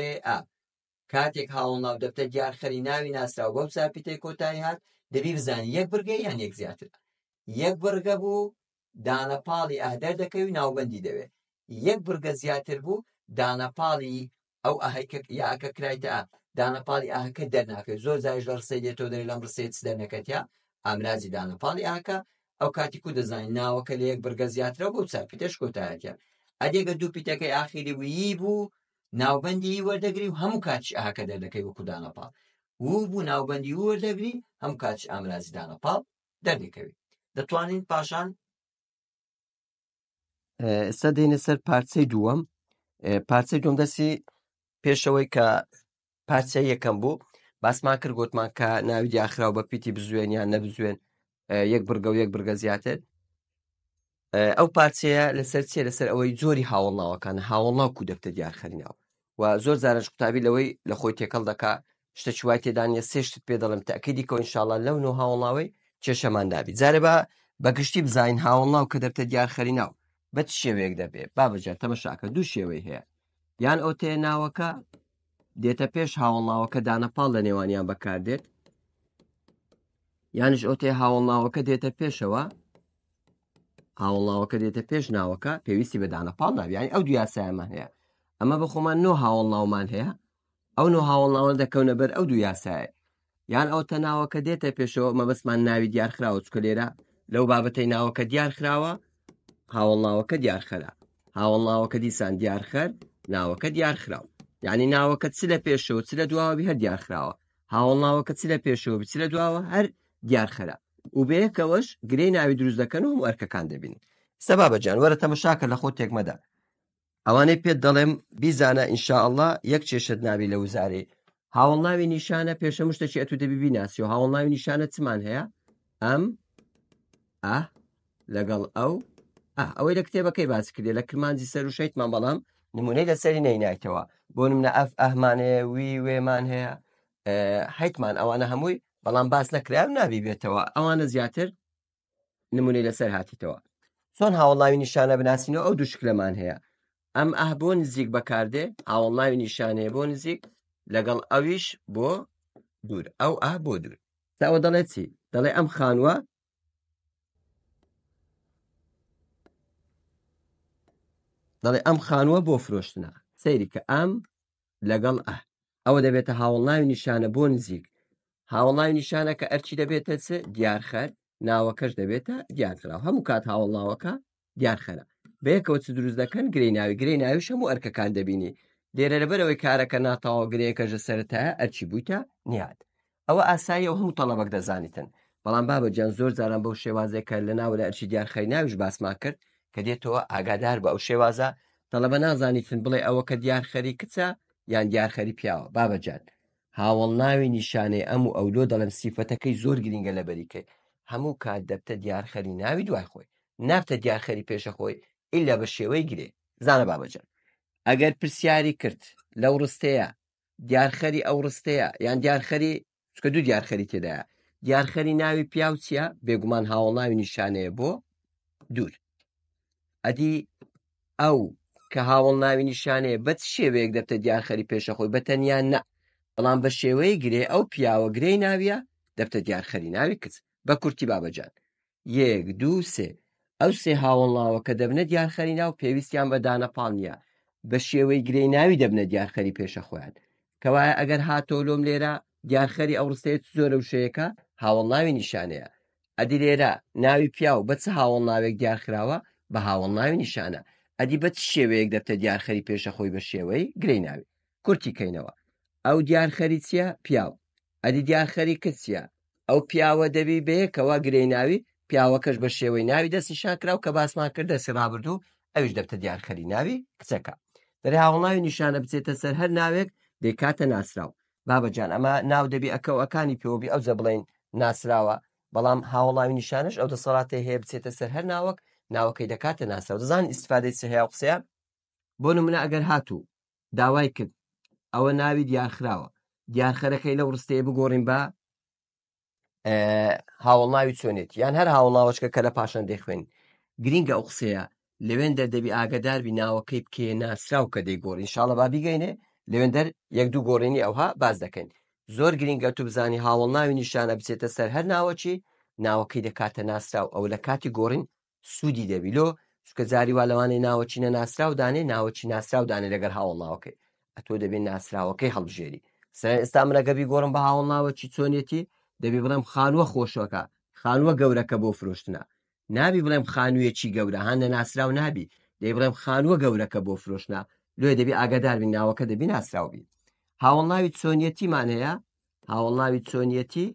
کاتێک هاوڵ ناو دەبتە دیارخەری ناوی ناسرا بەو چاپیتی کۆتایی هات دەبی بزانانی یەک بگەی یان یەک زیاتر یەک بگە بوو دانەپاڵی ئەهدەر دەکەوی ناوبندی دەوێت یەک بگە زیاتر بوو دانەپاڵی ئەو ئاهەکە یاکە کرایتە دانەپاڵی ئاهەکە دەرناکە زۆر زایش لە ڕسێدێتەوە دەری لەم ڕسێت دەرنەکەتیا ئامرازی دانەپاڵی ئاکە ئەو کاتی کو دەزانین ناوەکە لە یەک بەرگە زیاترە بۆ چا پیتەش کۆتایەتە ئەدێگە دوو پیتەکەی ئاخیری ویی بوو ناوبندی وەردەگری و هەموو کاتش ئاکە دەردەکەی وەکو دانەپاڵ وو بوو ناوبندی وەردەگری هەم کاتش ئامرازی دانەپاڵ دەردەکەوی دەتوانین پاشان ئێستا دێنە سەر پارچەی دووەم پارچەی دومدەسی پێشەوەی کە پارچە یەکەم بوو باسمان کرد گوتمان کە ناوی دیاخرا و بە پیتی بزوێن یان نەبزوێن یەک برگە و یەک برگە زیاتر ئەو پارچەیە لەسەر چێ لەسەر ئەوەی جۆری هاوڵناوەکان هاوڵناو کو دەبتە دیارخەرینەوە و زۆر زارنش قوتابی لەوەی لە خۆی تێکەڵ دەکا شتە چوای تێدانە سێشتت پێ دەڵم تاکیدی کۆ انشاالله لەو نو هاوڵناوەی چێشەمان دابی جارێ بە بەگشتی بزین هاوڵناو کە دەبتە دیارخەرینەوە بە شێوەیەک دەبێت بابجار تەمەشاکە دوو شێوەی هەیە یان ئەو تێناوەکە دێتە پێش هاوڵناوەکە دانەپاڵ لە نێوانیان بەکاردێت یانش ئۆتێ هاوڵناوەکە دێتە پێشەوە هاوڵناوەکە دێتە پێش ناوەکە پێویستی بەدانە پاڵ ناویانی ئەو دویاسایمان هەیە ئەمە بە خۆمان نۆ هاوڵناومان هەیە ئەو نۆ هاوڵناوە دەکەونە بەر ئەو دویاسایە یان ئەو تەناوەکە دێتە پێشەوە مەبەسمان ناوی دیارخراوە چکە لێرە لەو بابەتەی ناوەکە دیارخراوە هاوڵناوەکە دیارخەرا هاوڵناوەکە دیسان دیارخەر ناوەکە دیارخراوە یعنی ناوەکە چ لە پێشەوە چ لە دواوی هەر دیارخراوە هاوڵناوەکە چ لە پێشەوە بچ لە دواوە هەر دیارخەرا و بەیەکەوەش گرەی ناوی دروست دەکەن و ئەرکەکان دەبین سەبا بەجان وەرە تەمەشاکە لە خۆ تێکمەدا ئەوانەی پێت دەڵێم بیزانە ئینشاءله یەک چێشت ناوی لە وزارێ هاوڵناوی نیشانە پێشەم شتەکی ئەتو دەبیبی ناسی و هاوڵناوی نیشانە چمان هەیە ئەم ئە لەگەڵ ئەو ئەوەی لە کتێبەکەی باس کردێ لە کرمانزی سەر و شەیتمان بەڵام نمونەی لەسەری نەینایتەوە بۆ نمونە ئەف ئەهمانەیە وی وێمان هەیە حیتمان ئەوانە هەمووی بەڵام باس نەکرام نابی بێتەوە ئەوانە زیاتر نمونەی لەسەر هاتیتەوە چۆن هاوڵاوی نیشانە بناسینەوە ئەو دوشکلەمان هەیە ئەم ئەه بۆ نزیک بەکاردێ هاوڵاوی نیشانەیە بۆ نزیک لەگەڵ ئەویش بۆ دوور ئەو ئا بۆ دوور تاوە دەڵێ چی دەڵێ ئەم خانووە دەڵێ ئەم خانووە بۆ فرۆشتنە سەیری کە ئەم لەگەڵ ئە ئەوە دەبێتە هاوڵناوی نیشانە بۆ نزیک هاوڵناوی نیشانە کە ئەرچی دەبێتە چ دیارخەر ناوەکەش دەبێتە دیارخرا هەموو کات هاوڵناوەکە دیارخەرە بەیەکەوە چ دروست دەکەن گرێناوی گرێناویش هەموو ئەرکەکان دەبینی لێرە لەبەرەوەی کارەکە ناتەوە گرەیەکەژە سەرتایە ئەرچی بوویتە نیات ئەوە ئاسایی و هەموو تەڵەبەک دەزانیتن بەڵام بابە جیان زۆر زاران بەو شێوازێکە لە ناوە لە ئەرچی دیارخەی ناویش باسما کرد کە دێتەوە ئاگادار بە ئەو شێوازە دەڵەبە نازانیتن بڵێ ئەوە کە دیار خەری کچە یان دیار خەری پیاوە بابەجان هاوڵ ناوی نیشانەی ئەم و ئەولۆ دەڵم سیفەتەکەی زۆر گرینگە لە بەریکەی هەموو کات دەبتە دیار خەری ناوی دوای خۆی نابتە دیار خەری پێشە خۆی ئللا بە شێوەی گرێ زانە بابەجان ئەگەر پرسیاری کرد لەو ڕستەیە دیارخەری ئەو ڕستەیە یان دیارخەری چکە دوو دیارخەری تێدایە دیارخەری ناوی پیاوچیە بێگومان هاوڵناوی نیشانەیە بۆ دوور ئەدی ئەو کە هاوڵ ناوی نیشانەیە بە شێوەیەک دەبتە دیارخەری پێشە خۆی بە تەنیا نە بەڵام بە شێوەیە گرێ ئەو پیاوە گرەی ناویە دەبتە دیارخەری ناوی کرد بە کورتی بابەجان یەک دوو سێ ئەو سێ هاوڵناوە کە دەبنە دیارخەری ناو پێویستیان بە دانەپانیا بە شێوەی گرەی ناوی دەبنە دیارخەری پێشە خۆیان کەوایە ئەگەر هاتۆ لۆم لێرە دیارخەری ئەو ڕستەیە زۆرە وشەیەەکە هاوڵناوی نیشانەیە ئەدی لێرە ناوی پیاو بە چه هاوڵناوێک دیارخراوە بە هاوڵ ناوی نیشانە ئەدی بە شێوەیەک دەبتە دیارخەری پێشە خۆی بە شێوەی گرەی ناوی کورتی کەینەوە ئەو دیارخەری چیە پیاو ئەدی دیارخەری کچیە ئەو پیاوە دەبی بەیەکەوە گرەی ناوی پیاوەکەش بە شێوەی ناوی دەستی شاکرااو کە باسمان کردە سێڕابرد و ئەوش دەبتە دیارخەری ناوی کچەکە دەری هاوڵاوی نیشانە بچێتە سەر هەر ناوێک دەیکاتە ناسرااو بابەجان ئەمە ناو دەبی ئەکەوەکانی پێوەبی ئەو زە بڵین ناسراوە بەڵام هاوڵاوی نیشانش ئەو دەسەڵاتی هەیە بچێتە سەر هەر ناوەک ناوەکەی دەکاتە ناسەوە دەزان ئیسفادەی سەهەیە و قسەیە بۆ نمونە ئەگەر هاتوو داوای کرد ئەوە ناوی دیارخراوە دیارخەرەکەی لە ڕستەیە بگۆڕین بە هاوڵناوی چۆنێت یان هەر هاوڵاوەشکە کە لە پاشان دەخوێن گرینگە ئەو قسەیە لەوێن دەردەبی ئاگداربی ناوەکەی بکێ ناسرااو کە دەی گۆڕین شڵە بابیگەینێ لەوێن دەر یەک دوو گۆڕێنی ئەوها باز دەکەین زۆر گرینگە تو بزانی هاوڵناوی نیشانە بچێتە سەر هەر ناوەچی ناوەکەی دەکاتە ناسرااو ئەو لە کاتی گۆڕین سوودی دەبیلۆ چکە جاریوا لەوانەی ناوەچینە ناسرا و دانێ ناوەچی ناسرا و دانێ لەگەر هاوڵناوەکەی ئەتۆ دەبێت ناسراوەکەی هەڵبژێری سەر ئێستا منەگەبی گۆڕم بە هاوڵناوەکی چۆنێتی دەبێ بڵێم خانووە خۆشەکە خانووە گەورەکە بۆ فرۆشتنە نابی بڵێم خانوویەکی گەورە هەندە ناسرا و نابی دەی بڵێم خانووە گەورەکە بۆ فرۆشنا لێ دەبی ئاگاداربی ناوەکە دەبی ناسراوبی هاوڵناوی چۆنیەتیمان هەیە هاوڵناوی چۆنیەتی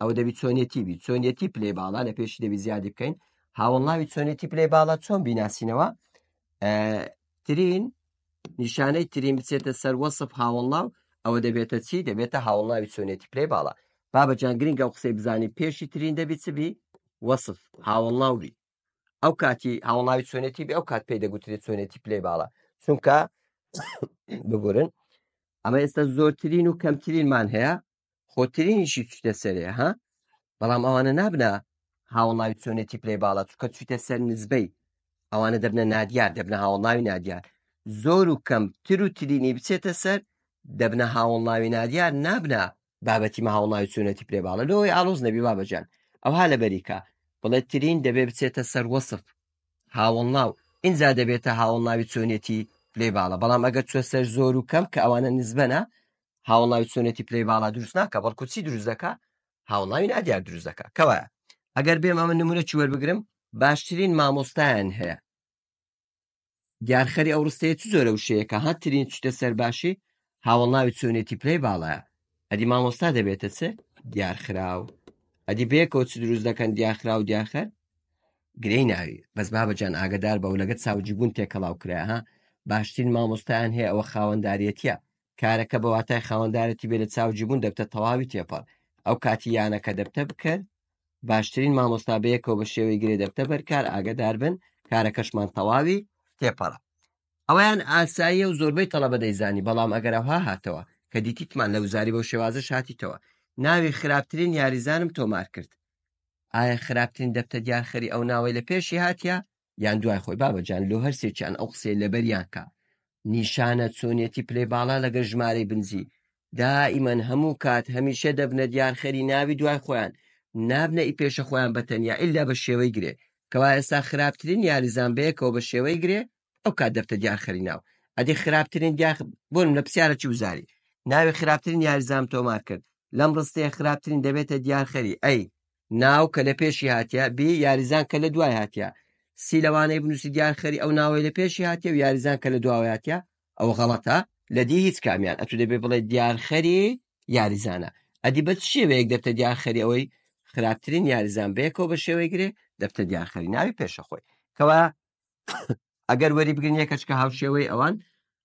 ئەو دەبی چۆنیەتی بی چۆنیەتی پلێباڵا لە پێشی دەبی زیادی بکەین هاوڵناوی پلەی باڵا چۆن بیناسینەوە ترین نیشانەی ترین بچێتە سەر وەصف هاوڵناو ئەوە دەبێتە چی دەبێتە هاوڵناوی چۆنێتی پلەی باڵا بابەجان گرنگگە و قسەی بزانانی پێشی ترین دەبێت چبی وەصف هاوڵناوی ئەو کاتی هاوڵناوی چۆنێتی بێ ئەو کات پێی دەگوترێت چۆنێتی پلەی باڵا چونکە بگورن ئەمە ئێستا زۆرترین و کەمترینمان هەیە خۆترینیشی چتە سەرێ ها بەڵام ئەوانە نابنا هاوڵاوی چۆنێتی پلێ باڵات چکە چیتە سەر نزبەی ئەوانە دەبنە نادیار دەبنە هاوڵاوی نادیار زۆر و کەم تر و ترینی بچێتە سەر دەبنە هاوڵاوی نادیار نابنا بابەتی ماهاوڵاوی چۆنەتی پلێ باڵە لەوەی ئالۆز نەبی بابەجان ئەوها لە بەریکە بڵێ ترین دەبێ بچێتە سەر وەسف هاوڵناو ئینجا دەبێتە هاوڵناوی چۆنێتی پلێ باڵە بەڵام ئەگەر چوە سەر زۆر و کەم کە ئەوانە نزبەنە هاوڵاوی چۆنێتی پلەی باڵا دروست ناکە بەڵکوچی دروست دەکە هاوڵاوی نادیار دروست دەکە کەوایە ئەگەر بێم ئەمە نمونە چوەەر بگرم باشترین مامۆستایان هەیە دیارخەری ئەو ڕستەیە چ زۆرە و شەیەکە هاترین چتە سەر باشی هاوڵناوی چۆنێتی پلەی باڵایە ئەدی مامۆستا دەبێتە چێ دیارخراو ئەدی بەیەکەوە چ دروست دەکەن دیاخرا و دیاخەر گرەی ناوی بەس بابەجان ئاگدار بە و لەگەت ساوجیبوون تێکەڵاو کرایها باشترین مامۆستایان هەیە ئەوە خاوەنددارەتە کارەکە بە واتای خاوەنددارەتی بێت لە چاوجیبوون دەبتە تەواوی تێپەر ئەو کاتی یانەکە دەبتە بکرد باشترین مامۆستابەیەکەوە بە شێوەی گرێ دەبتە بەرکار ئاگدار بن کارەکەشمان تەواوی تێپەڕە ئەویان ئاساییە و زۆربەی تەڵەبە دەیزانی بەڵام ئەگەر ئەوها هاتەوە کە دیتیتمان لە وزاری بەو شێوازە شاتیتەوە ناوی خراپترین یاریزانم تۆمار کرد ئایا خراپترین دەبتە دیارخەری ئەو ناوی لە پێشی هاتیە یان دوای خۆی بابەجان لۆ هەرسێکیان ئەو قسێ لەبەریانکە نیشانە چۆنێتی پلێ باڵا لەگە ژمارەی بنجی دائیمەن هەموو کات هەمیشە دەبنە دیارخەری ناوی دوای خۆیان نابنە ئی پێشە خۆیان بە تەنیا ئللا بە شێوەی گرێ کەوا ئێستا خراپترین یاریزان بەیەکەوە بە شێوەی گرێ ئەو کات دەفتە دیارخەری ناو ئەدی خراپترین بۆن لە پرسیارە چی وزاری ناوی خراپترین یاریزام تۆمار کرد لەم ڕستەیە خراپترین دەبێتە دیارخەری ئەی ناو کە لە پێشی هاتیە بی یاریزان کە لە دوای هاتیە سی لەوانەی بنووسی دیارخەری ئەو ناوی لە پێشی هاتیە و یاریزان کە لە دواواتە ئەو غەڵەتە لە دی هیچ کامیان ئەتو دەبێ بڵێ دیارخەری یاریزانە ئەدی بەت شێوەیەک دەبتە دیارخەری ئەوەی خراپترین یاریزان بێکەوە بە شێوەی گرێ دەفتە دیارخەری ناوی پێشەخۆی کەوا [coughs] ئەگەر وەری بگرنیە کەچکە هاوشێوەی ئەوان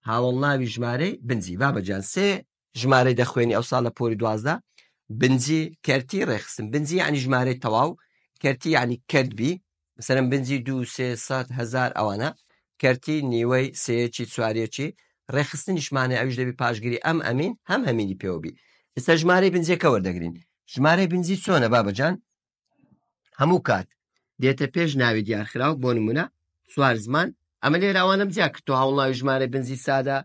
هاوڵ ناوی ژمارەی بنجی با بەجان سێ ژمارەی دەخوێنی ئەو ساڵە پۆری دوازدا بنجی کردی ڕێخستن بنجی عنی ژمارەی تەواو کردی عنی کردبی سەرم بنجی دو سێسەد هزار ئەوانە کردی نیوەی سەیەکی چوارێکی ڕێخستنی ژمانە ئەوش دەبی پاشگیری ئەم ئەمین هەم هەمینی پێوەبی ئێستا ژمارەی بنجەکە وەردەگرین ژمارە بنجی چۆنە بابەجان هەموو کات دێتە پێش ناوی دیارخراو بۆ نمونە سوار زمان ئەمە لێراوانم جیا کە تۆ هەوڵناوی ژمارە بنجی سادا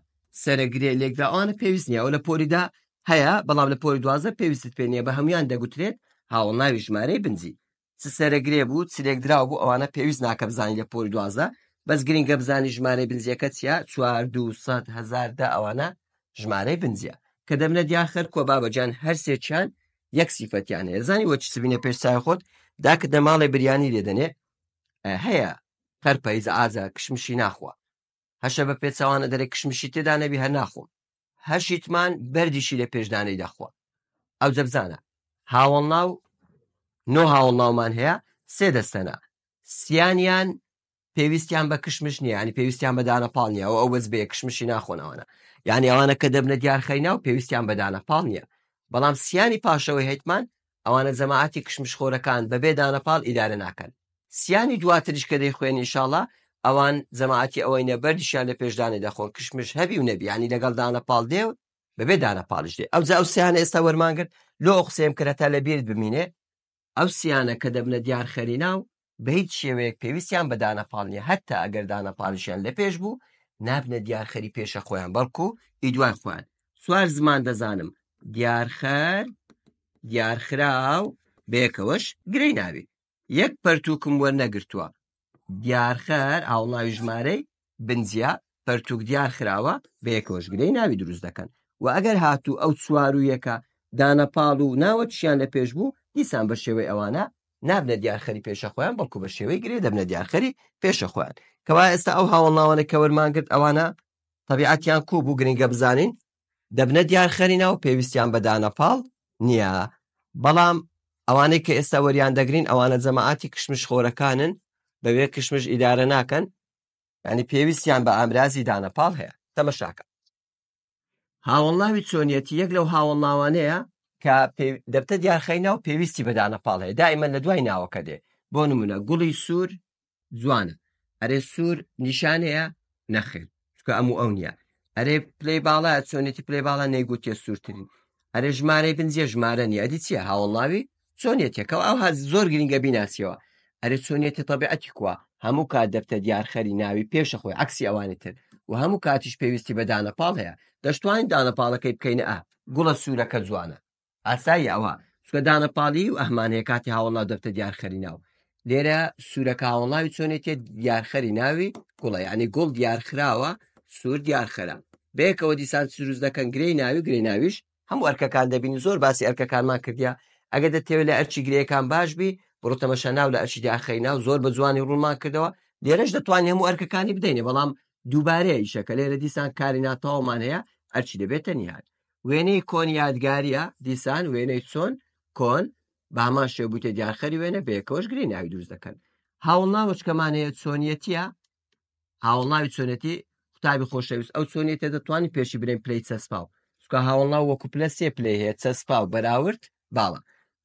سەرەگرێ لێکداوانە پێویست نییە و لە پۆریدا هەیە بەڵام لە پۆری دوازە پێویستت پێ نیە بە هەمویان دەگوترێت هاوڵناوی ژمارەی بنجی چ سەرەگرێ بوو سرێکدرااو بوو ئەوانە پێویست ناکە بزانانی لە پۆری دوازە بەس گرنگە بزانانی ژمارە بنجەکە چیا چوار دوهزاردا ئەوانە ژمارەی بنجە کە دەمنە دیاخر کۆ بابەجان هەر سێچان یەک سیفەتیان هەیە زانی وە چ سبینە پێش سای خۆت داکە دە ماڵی بریانی لێدەنێ هەیە قەر پەیز ئازا کشمشی ناخوا هەشە بە پێچوانە دەرێک کشمشی تێدا نەبی هەر ناخۆم هەشیتمان بەردیشی لە پێشدانەی دەخوا ئەو جەبزانە هاوڵ ناو نۆ هاوڵ ناومان هەیە سێ دەستەنا سییانیان پێویستیان بە کشمش نیە ینی پێویستیان بەدانە پاڵنیە و ئەو وەز بێ کشمشی ناخۆنەوەە یعنی ئەوانە کە دەبنە دیارخەینا و پێویستیان بەدانە پاڵ نیە بەڵام سیانی پاشەوەی هەیتمان ئەوانە جەماعەتی کشمشخۆرەکان بەبێ دانەپاڵ ئیدارە ناکەن سیانی دواتریش کە دەیخوێن ئینشاڵا ئەوان جەماعەتی ئەوەی نەبەردیشیان لە پێشدانە دەخۆن کشمش هەبی و نەبیانی لەگەڵ دانەپاڵ دێ بەبێ دانەپالش دێ ئەو ئەو سییانە ئێستا وەرمانگرت لۆ قسێم کرەتا لەبیرت ببینێ ئەو سییانە کە دەبنە دیار خەرینا و بە هیچ شێوەیەک پێویستیان بە دانەپالنیە هەتا ئەگەر دانەپالشیان لە پێش بوو نابنە دیارخەری پێشە خۆیان بەڵکو ئیدوای خۆیان سوار زمان دەزانم دیارخەر دیارخراو بێکەوەش گرەی ناوی یەک پەرتووکم وەرنەگرتووە دیارخەر ئاوڵاوی ژمارەی بنجیا پەرتوک دیار خراوە بەیەکەوەش گرەی ناوی دروست دەکەن و ئەگەر هاتوو ئەو چوارویەکە دانەپاڵ و ناوە چیان لە پێش بوو دیسان بە شێوەی ئەوانە نابنە دیارخەری پێشە خۆیان بەڵکو بە شێوەی گرێ دەبنە دیارخەری پێشە خۆیان کەوا ئێستا ئەو هاوڵناوانە کە وەرمان کرد ئەوانە تەبیعاتیان کو بوو گرنگە بزانین دەبنە دیارخەرینەوە پێویستیان بە دانەپاڵ نییە بەڵام ئەوانەی کە ئێستا وەریان دەگرین ئەوانە جەماعاتی کشمش خۆرەکانن بەوێ کشمش ئیدارە ناکەن ینی پێویستیان بە ئامرازی دانەپاڵ هەیە تەمەشاکە هاوڵناوی چۆنیەتی یەک لەو هاوڵناوانەیە کە دەبتە دیارخەینە و پێویستی بە دانەپاڵ هەیە دائیمە لە دوای ناوەکە دێ بۆ نمونە گوڵی سوور جوانە ئەرێ سوور نیشانەیە نەخێن چکە ئەموو ئەو نییە ئەرێ پلەی باڵە چۆنێتی پلەی باڵە نەیگوتیە سوورترین ئەرێ ژمارەی بنجێ ژمارە نیە ئەدی چیە هاوڵاوی چۆنێتێکەوە ئەو هاز زۆر گرینگە بیناسیەوە ئەرێ چۆنێتی تەبیعەتی کووە هەموو کات دەبتە دیارخەری ناوی پێشە خۆی عکسی ئەوانی تر و هەموو کاتیش پێویستی بە دانەپاڵ هەیە دەشتوانین دانەپاڵەکەی بکەینە ئا گوڵە سوورەکە جوانە ئاسایی ئەوە چکە دانەپاڵی و ئەهمانەیە کاتی هاوڵا دەبتە دیارخەری ناو لێرە سوورەکە هاوڵاوی چۆنێتێت دیارخەری ناوی گوڵە یعنی گوڵ دیارخراوە سوور دیار خەرا بێکەوە دیسان سروز دەکەن گرەی ناوی گرێناویش هەموو ئەرکەکان دەبین زۆر باسی ئەرکەکانمان کردیا ئەگە دەتەوێت لە ئەرچی گرەیەکان باش بی بڕۆتەمەشە ناو لە ئەرچی دیاخەیناو زۆر بە جوانی ڕوومان کردەوە لێرەش دەتوانین هەموو ئەرکەکانی بدەینێ بەڵام دووبارەیە ئیشەکە لێرە دیسان کاری ناتەوامان هەیە ئەرچی دەبێتە نیار وێنەی کۆن یادگاریە دیسان وێنەی چۆن کۆن بامان شێبووتە دیارخەری وێنە بێکۆش گرین ناوی دروست دەکەن هاوڵناوچکەمانەیە چۆنیەتە هاوڵناوی چۆنەتی قوتابی خۆشەویست ئەو چۆنی تێدەتوانین پێشی برێن پلی چەسپاو سکە هاوڵناو وەکو پلە سێ پلی هەیە چەسپاو بەراورد باڵە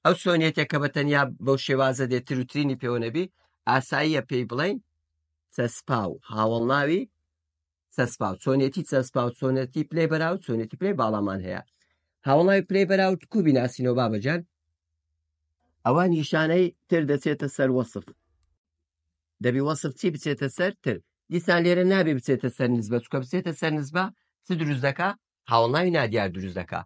ئەو سۆنیێتێک کە بە تەنیا بەو شێوازە دێت تروترینی پێوەنەبی ئاساییە پێی بڵین چەسپاو هاوڵناوی چەسپاو چۆنێتی چەسپاو چۆنەتی پلی بەراو چۆنێتی پلی باڵامان هەیە هاوڵای پلی بەراو کو بیناسینەوە بابەجان ئەوان نیشانەی تر دەچێتە سەر وەصف دەبی وەصف چی بچێتە سەر تر دیسان لێرە نابێ بچێتە سەر نزبە چکە بچێتە سەر نزبە چ دروست دەکا هاوڵناوی نادیار دروست دەکا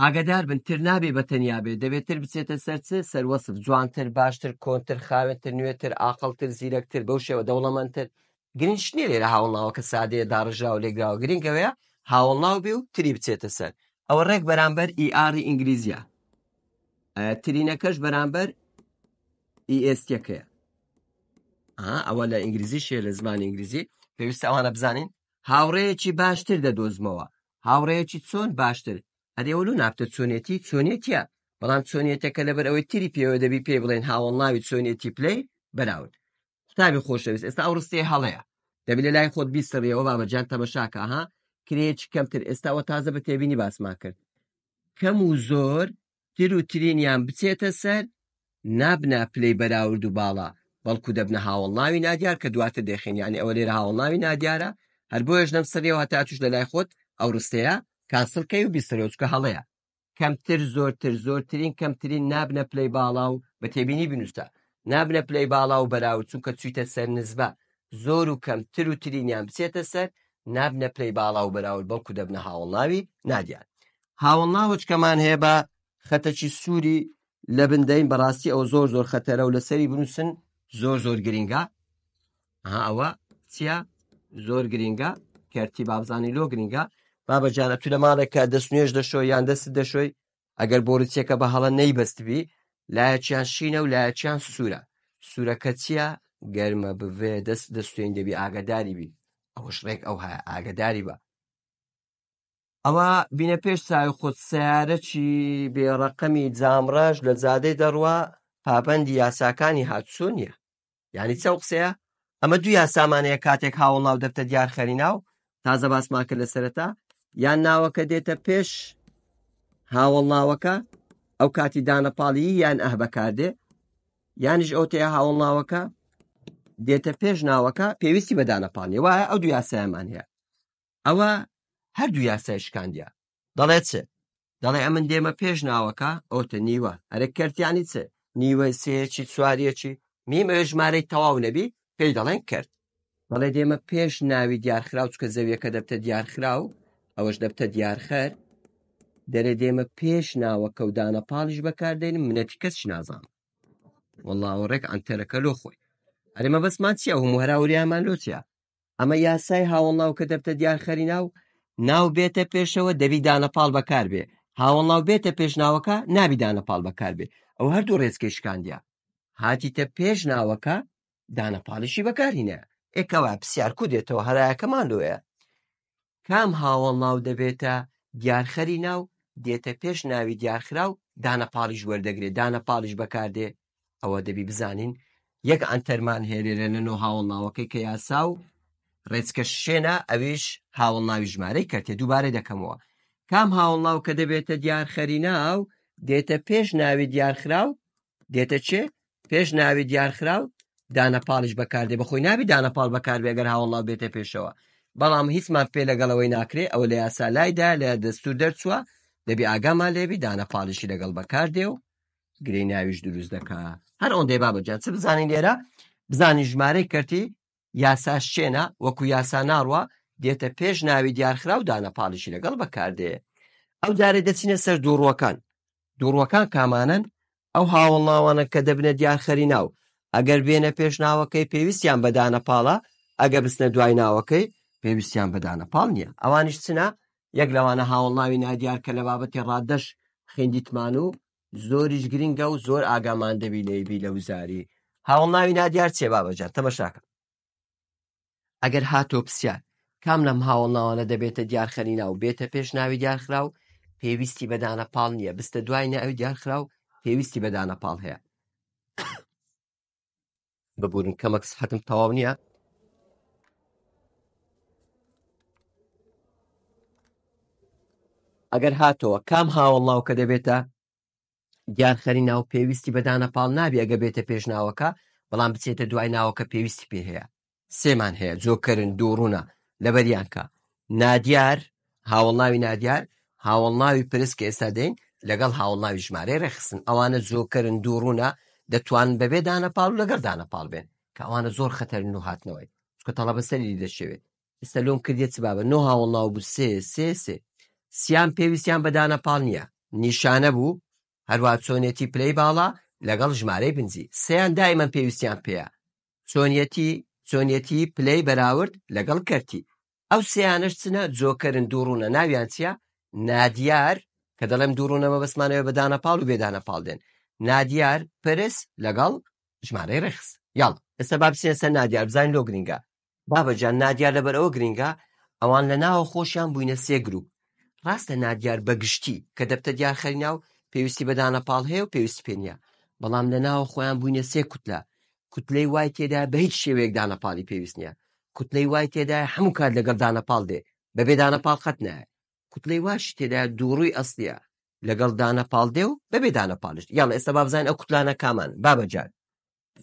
ئاگدار بن تر نابێ بە تەنیا بێ دەبێتتر بچێتە سەرچ سەروەسف جوانتر باشتر کۆنتر خاوێنتر نوێتر ئاقلتر زیرەکتر بەو شێوە دەوڵەمەندتر گرنج نیە لێرە هاوڵناوە کە سادەیە داڕژا و لێگراوە گرنگەوەیە هاوڵناو بێ و تری بچێتە سەر ئەوە ڕێک بەرامبەر ئیئری e ئینگلیزیە ترینەکەش بەرامبەر ئیئستەکەیە e ئەوە لە ئینگلیزی شێ لە زمان ئینگلیزی پێویستە ئەوانە بزانین هاوڕەیەکی باشتر دەدۆزمەوە هاوڕەیەکی چۆن باشتر ئەدێوەلو نابتە چۆنێتی چۆنێتە بەڵام چۆنێتەکە لەبەر ئەوەی تری پێوە دەبی پێ بڵێن هاوڵ ناوی چۆنێتی پلی بەراون کتابی خۆشەویست ئێستا ئەو ڕستی هەڵەیە دەبی لە لای خۆت بیستڕیەوە بابەجان تەمەشاکە ها کرێچ کەمتر ئێستاوە تازە بە تێبینی باسمان کرد کەم و زۆر تر و ترینیان بچێتە سەر نابنا پلەی بەراورد و باڵا بەڵکو دەبنە هاوڵناوی نادیار کە دواتە دەخێنیانی ئەوە لێرە هاوڵناوی نادیارە هەر بۆیش لەم سەرەوە هەتا توش لە لای خۆت ئەو ڕستەیە کاسڵکەی و بیسەرۆچکە هەڵەیە کەمتر زۆرتر زۆرترین کەمترین نابنە پلەی باڵا و بە تێبینی بنووسە نابنە پلەی باڵا و بەراوە چونکە چویتە سەر نزبە زۆر و کەمتر و ترینیان بچێتە سەر نابنە پلەی باڵا و بەراورد بەڵکو دەبنە هاوڵناوی نادیان هاوڵناوەچکەمان هەیە بە خەتەکی سووری لە بندەین بەڕاستی ئەو زۆر زۆر خەتەرە و لەسەری بنووسن زۆر زۆر گرنگە ئەوە چیە زۆر گرنگە کردی بابزانانی لۆ گرنگە با بەجانە تو لەماڵێکە دەست نوێش دەشۆی یان دەست دەشۆی ئەگەر بۆرچێکە بە هەڵە نەیبەستبی لایەکیان شینە و لایەکیان سوورە سوورەکە چییە گەرمە بێ دەست دەستێن دەبی ئاگداری بی ئەوە شڕێک ئەو هەیە ئاگداری بە ئەوە بینە پێش سای خۆت سیارەکی بێڕەقەمی جامڕەش لە زادەی دەڕوە پابندی یاساکانی هاتسۆنیە یعنی چەو قسەیە ئەمە دوو یاسامانەیە کاتێک هاوڵ ناو دەبتە دیار خەریناو تازە باسما کرد لە سەرەتا یان ناوەکە دێتە پێش هاوڵناوەکە ئەو کاتی دانەپاڵی یان ئەه بەکاردێ یانیش ئەو تەیە هاوڵناوەکە دێتە پێش ناوەکە پێویستی بە دانەپانی وایە ئەو دو یاسایمان هەیە ئەوە هەردوو یاسای شکاندیا دەڵێ چێ دەڵێ ئەمن دێمە پێش ناوەکە ئەوتە نیوە ئەرە کردیانی چێ نیوە سێکی سواریەکی میم ئەوێ ژمارەی تەواو نەبی پێی دەڵێن کرد بەڵێ دێمە پێش ناوی دیارخراو چکە زەویەکە دەبتە دیارخراو ئەوەش دەبتە دیارخەر دەرێ دێمە پێش ناوە کەودانە پاڵیش بەکاردێن منەتی کەس نازان وەڵاوە ڕێک ئەنتەرەکە لۆ خۆی ئەرێمە بەسمان چیە هەموو هەراوریامان لۆچیا ئەمە یاسای هاوڵناو کە دەبتە دیارخەری ناو ناو بێتە پێشەوە دەبی دانەپال بەکار بێ هاوڵناو بێتە پێشناوەکە نابی دانەپال بەکار بێ ئەو هەردوو ڕێزکەی شکاندیا هاتیتە پێش ناوەکە دانەپاڵیشی بەکارینە ئێکەوە پرسیار کو دێتەوە هەرایەکەمان لۆیە کام هاوڵ ناو دەبێتە دیارخەری ناو دێتە پێش ناوی دیارخرا و دانەپاڵیش وەردەگرێت دانەپاڵیش بەکاردێ ئەوە دەبی بزانین یەک ئەنتەرمان هێرێنن و هاوڵ ناوەکەی کە یاسا و ڕێچکە شێنە ئەویش هاوڵ ناوی ژمارەی کردێ دووبارە دەکەمەوە کام هاوڵ ناو کە دەبێتە دیارخەری ناو دێتە پێش ناوی دیارخرا و دێتە چێ پێش ناوی دیارخراو دانەپالش بەکاردێ بەخۆی ناوی دانەپال بەکار بێگەر هاوڵا بێتە پێشەوە بەڵام هیچمان پێ لەگەڵەوەی ناکرێ ئەو لە یاسا لایدا لە دەستور دەرچووە دەبی ئاگامان لێبی دانەپالشی لەگەڵ بەکاردێ و گرەی ناویش دروست دەکا هەر ئەوەندەی با بجات چ بزانین لێرە بزانی ژمارەی کردی یاسا شێنە وەکو یاسا ناڕوە دێتە پێش ناوی دیارخرا و دانەپالشی لەگەڵ بەکاردێ ئەو جارێ دەچینە سەر دووڕۆکان دووڕۆکان کامانن ئەو هاوڵاوانە کە دەبنە دیارخەری ناو ئەگەر بێنە پێش ناوەکەی پێویستیان بەدانە پاڵە ئەگە بستە دوای ناوەکەی پێویستیان بەدانە پاڵ نییە ئەوانش چنا یەک لەوانە هاوڵناوی نادیار کە لە بابەتی ڕادەش خوێندیتمان و زۆریش گرنگە و زۆر ئاگامان دەبی لەیبی لە وزاری هاوڵناوی نادیار چێ بابەجار تەمەشاکە ئەگەر هاتۆ پرسیار کام لەم هاوڵناوانە دەبێتە دیارخەنی ناو بێتە پێش ناوی دیارخرا و پێویستی بەدانە پاڵ نییە بستە دوای ناوی دیارخرا و پێویستی بە دانەپاڵ هەیە [coughs] ببوورن کەمە حتم تەواو نییە ئەگەر هاتەوە کام هاوەڵاو کە دەبێتە دیارخەری ناو پێویستی بەدانە پاڵ نابی ئەگە بێتە پێشناوەکە بەڵام بچێتە دوای ناوەکە پێویستی پێ هەیە سێمان هەیە جۆکردن دووڕوونە لەبەریانکە نادیار هاوڵناوی نادیار هاوڵناوی پرس کە ئێستا دەین لەگەڵ هاوڵناوی ژمارە ڕێخستن ئەوانە زۆکەرن دووڕوونا دەتوان بەبێ دانەپاڵ و لەگەر دانەپاڵ بێن کە ئەوانە زۆر خەتەرن و هاتنەوەی چکە تەڵە بەسەری دەشەوێت ئێستا لۆم کردێت چ بابە نۆ هاوڵناو بوو سێ سێ سێ سیان پێویستیان بەدانە پاڵ نییە نیشانە بوو هەروە چۆنێتی پلەی باڵا لەگەڵ ژمارەی بنجی سیان دایمە پێویستیان پێەیە چۆنیەتی چۆنیەتی پلەی بەراورد لەگەڵ کەرتی ئەو سیانش چنە جۆکەرن دووڕوونە ناویان چیە نادیار کە دەڵێم دوورونەمە بەسمانەوە بەدانە پاڵ و بێدانە پاڵ دێن نادیار پرس لەگەڵ ژمارەی ڕخس یاڵ ئێستا با بچێن سەر نادیار بزانین لۆ گرنگە بابەجان نادیار لەبەر ئەوە گرنگە ئەوان لە ناوە خۆشیان بووینە سێ گروپ ڕاستە نادیار بەگشتی کە دەبتە دیار خەریناو پێویستی بەدانە پاڵ هەیە و پێویست پێنیە بەڵام لە ناوە خۆیان بووینە سێ کوتلە کوتلەی وای تێدا بە هیچ شێوەیەک دانەپاڵی پێویست نیە کوتلەی وای تێدا هەموو کات لەگەڵ دانەپاڵ دێ بەبێ دانەپاڵ خەت نایە کوتلەی واش تێدا دووڕووی ئەستە لەگەڵ دانەپال دێ و بەبێ دانەپالشت یاڵ ئێستا بابزانین ئەو کوتلانە کامان بابەجار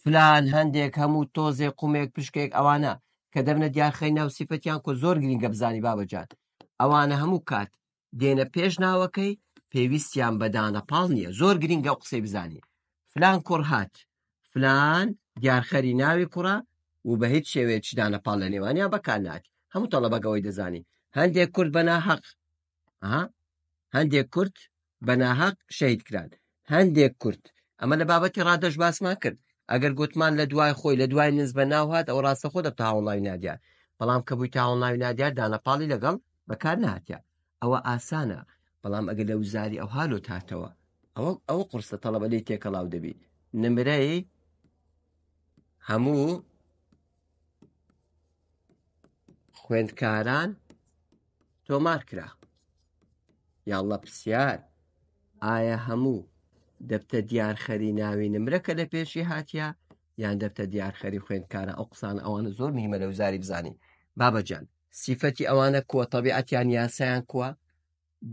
فلان هەندێک هەموو تۆزێ قومێک پشکێک ئەوانە کە دەبنە دیارخەی ناو سیفەتیان کۆ زۆر گرینگە بزانی بابەجات ئەوانە هەموو کات دێنە پێشناوەکەی پێویستیان بە دانەپال نییە زۆر گرینگە قسەی بزانی فلان کوڕهات فلان دیارخەری ناوی کوڕە و بە هیچ شێوێکی دانەپال لە نێوانیان بەکار ناک هەموو تەڵە بەگەوەی دەزانی هەندێک کورد بەنا حەق هەندێک کورت بە ناهاق شەید کران هەندێک کورت ئەمە لە بابەتی ڕادەش باسمان کرد ئەگەر گوتمان لە دوای خۆی لە دوای نز بە ناوهات ئەو ڕاستە خۆ دە تاوڵناوی نادیار بەڵام کە بووی تاوڵناوی نادیار دانەپاڵی لەگەڵ بەکار نهاتیا ئەوە ئاسانە بەڵام ئەگەر لە وزاری ئەو هاالۆ تاتەوە ئەوە ئەوە قرسە تەڵەبە لی تێکەڵاو دەبی نمرەی هەموو خوێندکاران تۆمار کرا یاڵە پرسیار ئایا هەموو دەبتە دیارخەری ناوی نمرەکە لە پێشی هاتیە یان دەبتە دیارخەری خوێندکارە ئەو قسان ئەوانە زۆر نیمە لە وزاری بزانی بابەجان سیفەتی ئەوانە کووە تەبیعەتیان یاسایان کووە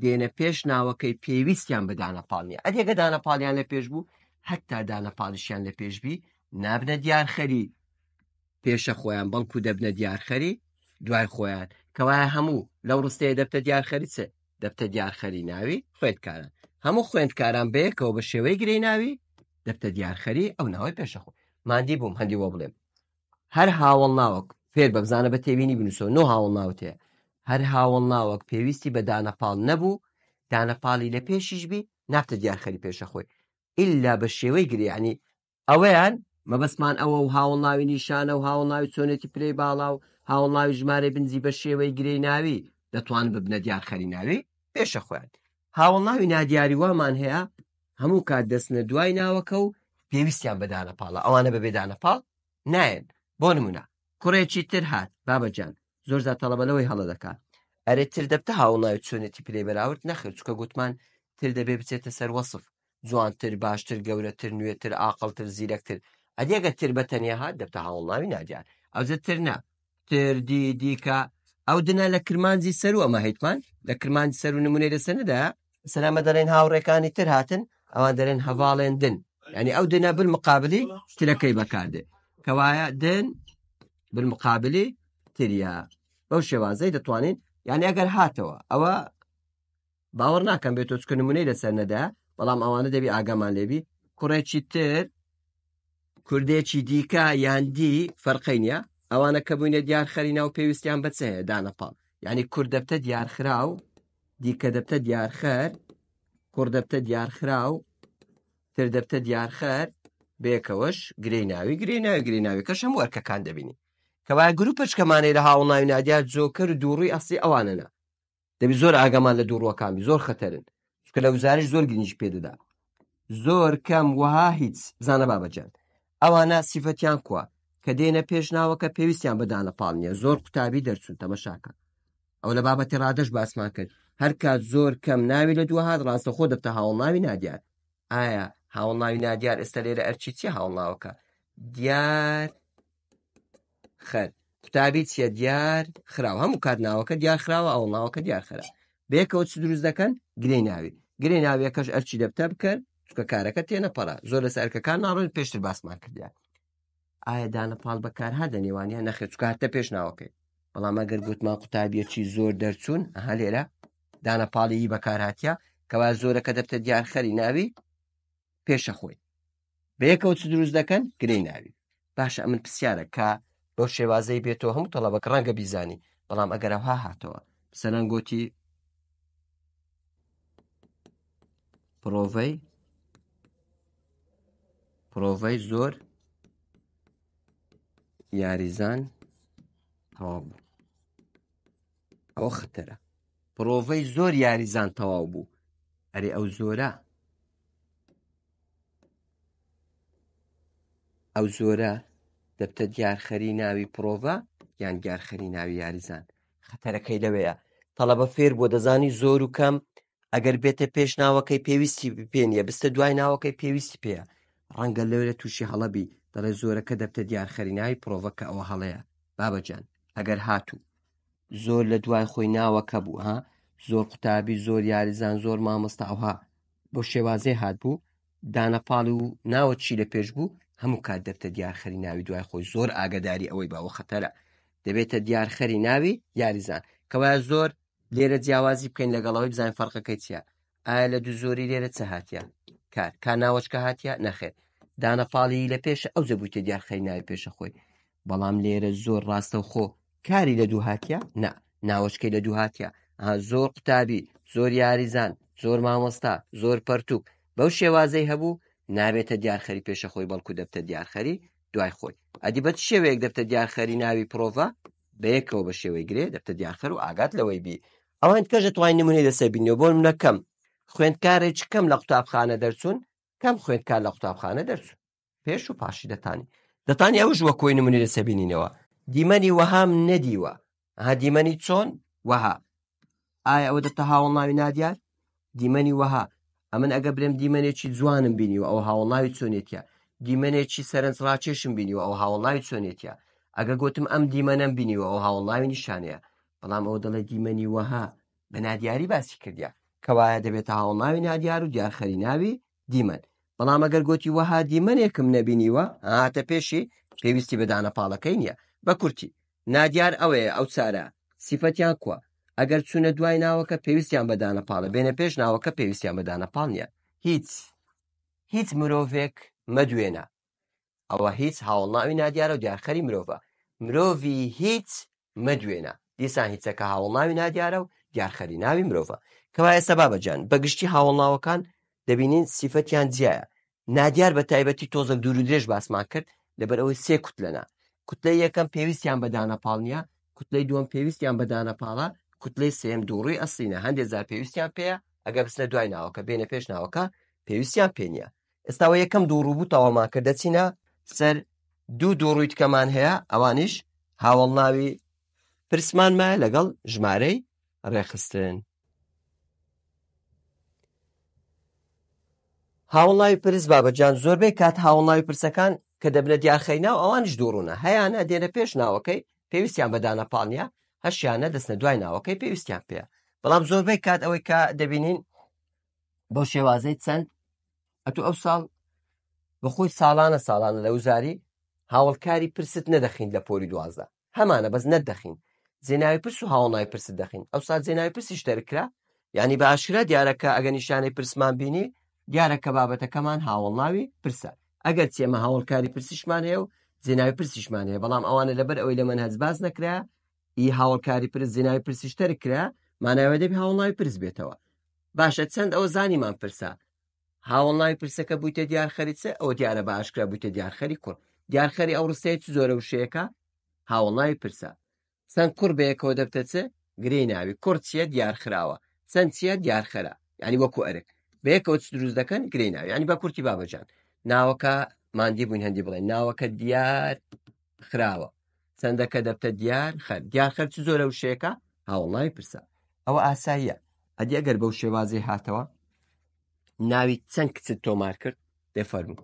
دێنە پێش ناوەکەی پێویستیان بەدانە پاڵنیە ئەدێگە دانە پاڵیان لە پێش بوو هەتا دانە پاڵشیان لە پێشبی نابنە دیارخەری پێشە خۆیان بەڵکو دەبنە دیارخەری دوای خۆیان کەوایە هەموو لەو ڕستەیە دەبتە دیارخەریچە دەبتە دیارخەری ناوی خوێندکاران هەموو خوێندکاران بەیەکەوە بە شێوەی گرەی ناوی دەبتە دیارخەری ئەو ناوی پێشەخۆ مادی بووم هەندی وە بڵێم هەر هاوڵ ناوەک فێر بەبزانە بە تێوینی بنووسەوە نۆ هاوڵ ناوتەیە هەر هاوڵ ناوەک پێویستی بە دانەپاڵ نەبوو دانەپاڵی لە پێشیش بی نابتە دیارخەری پێشەخۆی ئللا بە شێوەی گریانی ئەوەیان مەبەسمان ئەوە و هاوڵ ناوی نیشانە و هاوڵ ناوی چۆنێتی پلەی باڵاو هاوڵ ناوی ژمارە بنجی بە شێوەی گرەی ناوی دەتوان ببنە دیارخەری ناوی ئێشە خوێن هاوڵناوی نادیاری وامان هەیە هەموو کات دەستنە دوای ناوەکە و پێویستیان بەدانە پاڵە ئەوانە بە بێدانە پاڵ نایەن بۆ نمونە کوڕێکی تر هات بابەجان زۆر زیاد تەڵەبەلەوەی هەڵە دەکات ئەرێ تر دەبتە هاوڵناوی چۆنێتی پلەی بەراورد نەخر چکە گوتمان تر دەبێ بچێتە سەر وەصف جوانتر باشتر گەورەتر نوێتر ئاقلتر زیرەکتر ئەدیگە تر بە تەنیا هات دەبتە هاوڵناوی نادیار ئەوزە تر نە تر دی دیکە ئەو دنا لە کرمانزی سەر و ئەمە هیتمان لە کرمانی سەر و نمونەی لە سەنەدا سەلامە دەڵێن هاوڕێکانی تر هاتن ئەوان دەرێن هەواڵێن دن ینی ئەو دنا بالمقابلی تلەکەی بەکاردێ کەوایە دن بالمقابلی تریا بەو شێوازەی دەتوانین یعنی ئەگەر هاتەوە ئەوە باوەڕ ناکەم بێت تۆچکە نمونەی لەسەر نەدا بەڵام ئەوانە دەبی ئاگامان لێبی کوڕێکی تر کوردێکی دیکە یاندی فەرقینە ئەوانە کە بووینە دیار خەرینە و پێویستیان بچەیە دانەپاڵ یعنی کوردەبتە دیارخرا و دیکە دەبتە دیارخەر کوردەبتە دیارخرا و تردەبتە دیارخەر بێکەوەش گریناوی گریناوی گریناوی کەش هەم وەرکەکان دەبینی کەوای گرروپەچکەمانەی لە هاوڵناوی نادیار جۆکەر و دووڕی ئەسی ئەوانەنە دەبی زۆر ئاگەمان لە دووڕوەکانی زۆر خەتەرن کە لە وزارش زۆر گرنیش پێدەدا زۆر کەم وەها هیچ بزانە بابەجان ئەوانە سیفەتیان کووە کە دێنە پێشناوەکە پێویستیان بەدانە پاڵنیە زۆر قوتابی دەرچون تەمەشاکە ئەو لە بابەتی ڕادش باسمان کرد هەر کات زۆر کەم ناوی لە دووە هاات ڕاستە خۆ دەبتە هاوڵناوی نادیار ئایا هاوڵناوی نادیار ئێستا لێرە ئەرچی چی هاوڵناوەکە دیار خەر قوتابی چیە دیار خراوە هەموو کات ناوەکە دیار خراوە ئەو ناوەکە دیار خرا بێکەوە چ دروست دەکەن گرەی ناوی گرەی ناویەکەش ئەرچی دەبتە بکەن چکە کارەکە تێنە پەڕ زۆر لە سەرکەکان ناڕۆن پێشتر باسمان کردیان ئایا دانەپال بەکار هەدە نێوانیان نەخێ چکاتە پێشناوەکەی بەڵام ئەگەر گوتمان قوتابیەکی زۆر دەرچوون ئەها لێرە دانەپاڵی بەکارهاتیا کەوا زۆرەکە دەبتە دیار خەری ناوی پێشە خۆی بەیەکەوت چ دروست دەکەن گرەی ناوی باشە ئەمن پرسیارە کە بەو شێوازەی بێتەوە هەموو تەڵەبەک ڕەنگە بیزانی بەڵام ئەگەرەها هاتەوە سەرنگۆتی پرۆڤەی پرۆڤەی زۆر یاریزان تەواو بوو ئەوە خەتەرە پرۆڤەی زۆر یاریزان تەواو بوو ئەرێ ئەو زۆرە ئەو زۆرە دەبتە دیارخەری ناوی پرۆڤە یان دیارخەری ناوی یاریزان خەتەرەکەی لەوەیە تەڵەبە فێر بۆ دەزانی زۆر و کەم ئەگەر بێتە پێش ناوەکەی پێویستی بپێنیە بستە دوای ناوەکەی پێویستی پێەیە ڕەنگە لەوێ تووشی هەڵەبی دەڵێ زۆرەکە دەبتە دیارخەریناوی پرۆڤەکە ئەوە هەڵەیە بابەجان ئەگەر هاتوو زۆر لە دوای خۆی ناوەکە بوو ها زۆر قوتابی زۆر یاریزان زۆر مامۆستا ئەوها بۆ شێوازێ هات بوو دانەپاڵ و ناوە چی لە پێش بوو هەموو کات دەبتە دیارخەری ناوی دوای خۆی زۆر ئاگداری ئەوەی باوە خەتەرە دەبێتە دیارخەری ناوی یاریزان کەوا زۆر لێرە جیاوازی بکەین لەگەڵەوەی بزانین فەرقەکەی چیە ئایا لە دو زۆری لێرە چە هااتیان کار کا ناوەچکە هااتیا نەخێت دانەپاڵی لە پێش ئەو زەبووتە دیارخەی ناوی پێشە خۆی بەڵام لێرە زۆر ڕاستە و خۆ کاری لە دووهاتیا نا ناوەچکەی لە دووهاتیا زۆر قوتابی زۆر یاریزان زۆر مامۆستا زۆر پەرتوک بەو شێوازەی هەبوو نابێتە دیارخەری پێشە خۆی بەڵکو دەبتە دیارخەری دوای خۆی ئەدیبەت شێوەیەک دەبتە دیارخەری ناوی پرۆڤ بەیەکەوە بە شێوەی گرێ دەبتە دیارخەر و ئاگات لەوەی بی ئەوان کەژە توانین نمونەی دەسەبینەوە بۆ نەکەم خوێندکارێک کەم لە قوتابخانە دەرچوون کەم خوێندکار لە قوتابخانە دەرچوو پێش و پاشی دەتانی دەتانی ئەوش وە کۆی نمونی لە سەبینینەوە دیمەنی وەهام نەدیوە ئەها دیمەنی چۆن وەها ئایا ئەوە دەتە هاوڵ ناوی نادیار دیمەنی وەها ئەمن ئەگە برێم دیمەنێکی جوانم بینیوە ئەو هاوڵناوی چۆنێتە دیمەنێکی سەرنجڕاکێشم بینیوە ئەو هاوڵناوی چۆنێتە ئەگە گوتم ئەم دیمەنەم بینیوە ئەو هاوڵناوی نیشانەیە بەڵام ئەو دەڵێ دیمەنی وەها بە نادیاری باسی کردیا کەوایە دەبێتە هاوڵناوی نادیار و دیارخەری ناوی دیمەن بەڵام ئەگەر گوتی وەها دیمەنێکم نەبینیوە هاتە پێشی پێویستی بەدانە پاڵەکەی نییە بە کورتی نادیار ئەوەیە ئەو چارە سیفەتیان کووە ئەگەر چونە دوای ناوەکە پێویستیان بەدانە پاڵە بێنە پێش ناوەکە پێویستیان بەدانە پاڵ نیە هیچ هیچ مرۆڤێک مەدوێنە ئەوە هیچ هاوڵناوی نادیارە و دیارخەری مرۆڤە مرۆڤ هیچ مەدوێنە دیسان هیچەکە هاوڵناوی نادیارە و دیارخەری ناوی مرۆڤە کەوایە سەبابەجان بەگشتی هاوڵناوەکان دەبینین سیفەتیان جیایە نادیار بە تایبەتی تۆزە دوور و درێژ باسمان کرد لەبەر ئەوەی سێ کوتلەنا کوتلەی یەکەم پێویستیان بەدانە پاڵنیە کوتلەی دووەم پێویستیان بەدانە پاڵە کوتلەی سێم دووڕی ئەسینە هەندێک زار پێویستیان پێەیە ئەگە بسنە دوای ناوەکە بێنە پێش ناوەکە پێویستیان پێنیە ئێستاەوە یەکەم دووڕووبوو تاوامان کە دەچینە سەر دوو دووڕووی تکەمان هەیە ئەوانیش هاوڵناوی پرسمانمە لەگەڵ ژمارەی ڕێخستن هاوڵاوی پرس بابەجان زۆربەی کات هاوڵاوی پرسەکان کە دەبنە دیارخەیناو ئەوانش دوورونە هەیەە دێنە پێش ناوەکەی پێویستیان بەدانە پاڵنیە هەشیانە دەستنە دوای ناوەکەی پێویستیان پێە بەڵام زۆربەی کات ئەوەی کە دەبینین بۆ شێوازەی چەند ئەتو ئەو ساڵ بەخۆی ساڵانە ساڵانە لە وزاری هاوڵکاری پرست نەدەخین لە پۆری دوازە هەمانە بەس نەدەخین زێناوی پرس و هاوڵای پرست دەخین ئەو سات زێناوی پرسی شتەرکرا ینی بەعاشرە دیارەکە ئەگەنیشانەی پرسمان بینی دیارە کە بابەتەکەمان هاوڵناوی پرسە ئەگەر چێمە هاوڵکاری پرسیشمان هەیە و زییناوی پرسیشمان هەیە بەڵام ئەوانە لەبەر ئەوەی لە من هەزباز نەکرا ئی هاوڵکاری پرس زییناوی پرسیشتەر کرا ماناوە دەبی هاوڵناوی پرس بێتەوە باشە چەند ئەو زانیمان پرسە هاوڵناوی پرسەکە بوویتە دیار خەریچە ئەو دیارە باشکرا بوویتە دیارخەری کورد دیارخەری ئەو ڕستەیە چ زۆرە وشەیەەکە هاوڵناوی پرسە چەند کوور بەیەکەوە دەبتە چ گریناوی کورد چیە دیارخراوە چەند چیە دیارخەرە ینی وەکو ئەرک بەیەکەوت دروست دەکەن گریناو ینی بە کورتی بابەجان ناوەکە مادی بووین هەندی بڵێن ناوەکە دیار خراوە چەندەکە دەبتە دیار خەر دیار خەرچ زۆرە و شێکە هاوڵای پرسە ئەوە ئاساییە ئەدیەگەر بەو شێوازی هاتەوە ناوی چەند کچت تۆمار کرد دەفەرمو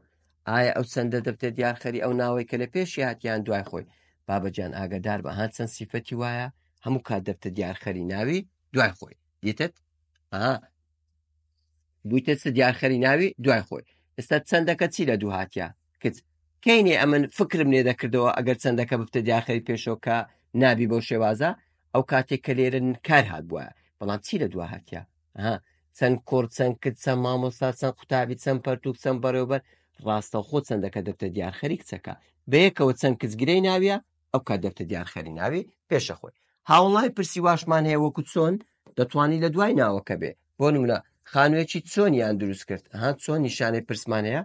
ئایا ئەو چەندە دەبتە دیار خەری ئەو ناوەی کە لە پێشی هاتیان دوای خۆی بابەجان ئاگدار بە هاان چەند سیفەتی وایە هەموو کات دەبتە دیار خەری ناوی دوای خۆی دیتت ئا بوویتە چ دیارخەری ناوی دوای خۆی ئێستا چەندەکە چی لە دووهاتیا کرد کەینێ ئەمن فکرم لێ دەکردەوە ئەگەر چەندەکە بفتە دیاخەری پێشۆکە نابی بەو شێوازە ئەو کاتێک کە لێرن کار هاات بووە بەڵام چی لە دووهاتیا چەند کورد چەند کرد چەند مامۆستا چەند قوتابی چەند پەرتوک چەند بەڕێوبەر ڕاستە خۆ چەندەکە دەفتە دیار خەریک چەکە بەیەکەوە چەند کچگرەی ناویە ئەو کا دەفتە دیار خەری ناوی پێشە خۆی هاوڵای پرسی واشمان هەیە وەکو چۆن دەتوانی لە دوای ناوەکە بێ بۆ نمونە خانوێکی چۆنیان دروست کرد ها چۆن نیشانەی پرسمانەیە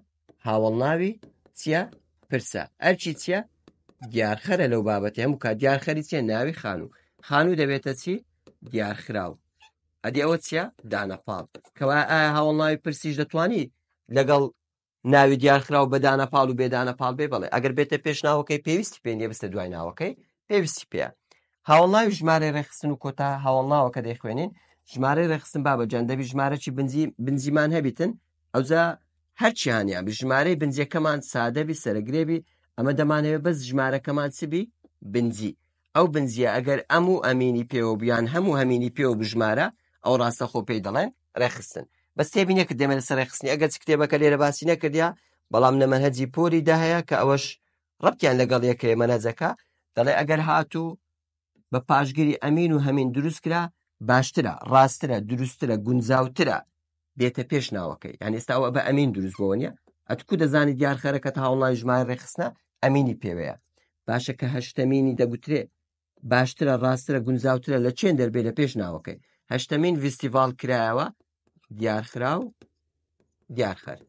هاوڵ ناوی چیە پرسە ئەرچی چییە دیارخەرە لەو بابەتی هەموو کا دیارخەری چیە ناوی خانوو خانوو دەبێتە چی دیارخراو ئەدی ئەوە چیە دانەپاڵ کەوا ئایا هاوڵ ناوی پرسیش دەتوانی لەگەڵ ناوی دیارخراو بە دانەپاڵ و بێدانەپاڵ بێ بڵێ ئەگەر بێتە پێشناوەکەی پێویستی پێنیە بستە دوای ناوەکەی پێویستی پێە هاوڵناوی ژمارە ڕێخستن و کۆتا هاوڵناوەکە دەیخوێنین ژمارە ڕێخستن بابەجان دەبی ژمارەی بنجیمان هەبیتن ئەوجا هەرچی هاانیان بی ژمارەی بنجەکەمان سادەبی سەرگرێبی ئەمە دەمانەوێت بەس ژمارەکەمان چبی بنجی ئەو بنجە ئەگەر ئەم و ئەمینی پێوەبیان هەموو هەمینی پێ و بژمارە ئەو ڕاستە خۆ پێی دەڵێن ڕێخستن بەس تێبینە کە دەمێنە سەر ڕێخستنی ئەگەر کتێبەکە لێرە باسی نەکردیا بەڵام نەمەهەجی پۆری داهەیە کە ئەوەش ڕبتیان لەگەڵ یەکەیە مەنەجەکە دەڵێ ئەگەر هاتوو بە پاشگیری ئەمین و هەمین دروست کرا باشترە ڕاسترە دروسترە گونجاوترە بێتە پێش ناوەکەی یان ئێستا ئەوە بە ئەمین دروستبووە نیە ئەتکو دەزانی دیارخەرەکە تا هەوڵان ژمار ڕێخستە ئەمینی پێوەیە باشە کە هەشتەمینی دەگوترێ باشترە ڕاسترە گونجاوترە لە چێن دەربێ لە پێش ناوەکەی هەشتەمین فستیڤال کرایەوە دیارخرا و دیارخەر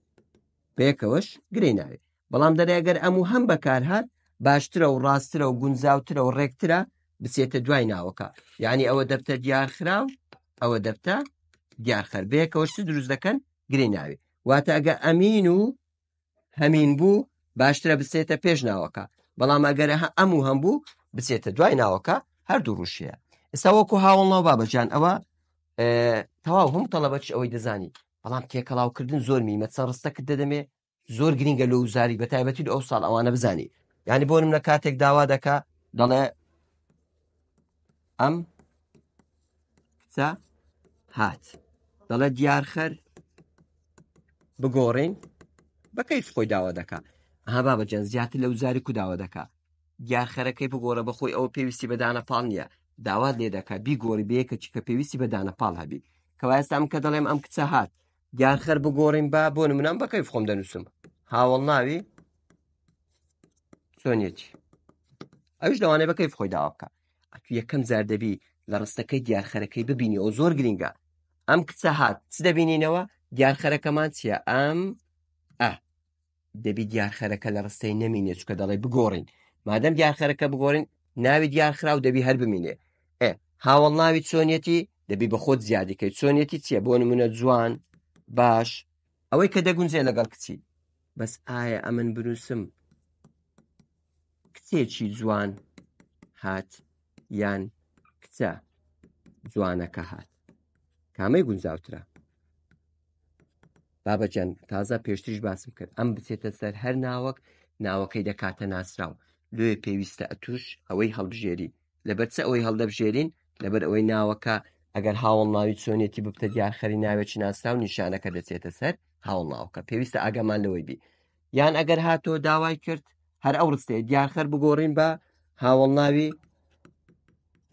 بەیەکەوەش گرەی ناوێ بەڵام دەرەگەر ئەموو هەم بەکارهات باشترە و ڕاسترە و گونجاوترە و ڕێکترە بچێتە دوای ناوەکە یعنی ئەوە دەفتە دیارخراو ئەوە دەفتە دیارخەربەیەکەوە چ دروست دەکەن گریناوی واتە ئەگە ئەمین و هەمین بوو باشترە بچێتە پێش ناوەکە بەڵام ئەگەرە ئەم و هەمبوو بچێتە دوای ناوەکە هەردوو ڕوشەیە ئێستا وەکو هاوڵەوە بابەجان ئەوە تەواو هەم تەڵەبەت ئەوەی دەزانی بەڵام تێکەڵاوکردن زۆر میمە چەند ڕستەکە دەدەمێ زۆر گرینگە لە وزاری بە تایبەتی ئەو ساڵ ئەوانە بزانی یعنی بۆنم لە کاتێک داوا دەکا دەڵێ ئەم کچە هات دەڵێ دیارخەر بگۆڕین بەکەیت خۆی داوا دەکا ئەها با بەجەن زیاتر لە وزاری کو داوا دەکا دیارخەرەکەی بگۆرە بەخۆی ئەو پێویستی بەدانە پاڵ نیە داوات لێ دەکا بیگۆری بەیەکە چکە پێویستی بەدانە پاڵ هەبی کەوا ئێستام کە دەڵێم ئەم کچە هات دیارخەر بگۆڕین با بۆ منم بەکەی خۆم دەنووسم هاوڵ ناوی چۆنیەتی ئەوش لەوانێ بەکەی خۆی داوا بکە ئەتو یەکەم زار دەبی لە ڕستەکەی دیارخەرەکەی ببینیەوە زۆر گرینگە ئەم کچە هات چ دەبینینەوە دیارخەرەکەمان چییە ئەم ئە دەبی دیارخەرەکە لە ڕستەی نەمینێ چکە دەڵێ بگۆڕین مادەم دیارخەرەکە بگۆڕین ناوی دیارخرا و دەبی هەر بمینێ ئێ هاوڵ ناوی چۆنیەتی دەبی بە خۆت زیادیکەی چۆنیەتی چییە بۆ نمونە جوان باش ئەوەی کە دەگونجێ لەگەڵ کچی بەس ئایا ئەمن بنووسم کچێکی جوان هات یان کچە جوانەکە هات کامەی گونجاوترە بابەجان تازە پێشتیش باسم کرد ئەم بچێتە سەر هەر ناوەک ناوەکەی دەکاتە ناسراو لێ پێویستە ئەتوش ئەوەی هەڵبژێری لەبەر چە ئەوەی هەڵدەبژێرین لەبەر ئەوەی ناوەکە ئەگەر هاوڵ ناوی چۆنێتی ببتە دیارخەری ناوێکی ناسراو نیشانەکە دەچێتە سەر هاوڵ ناوکە پێویستە ئاگەمان لەوەی بی یان ئەگەر هاتۆ داوای کرد هەر ئەو ڕستێ دیارخەر بگۆڕین بە هاوڵ ناوی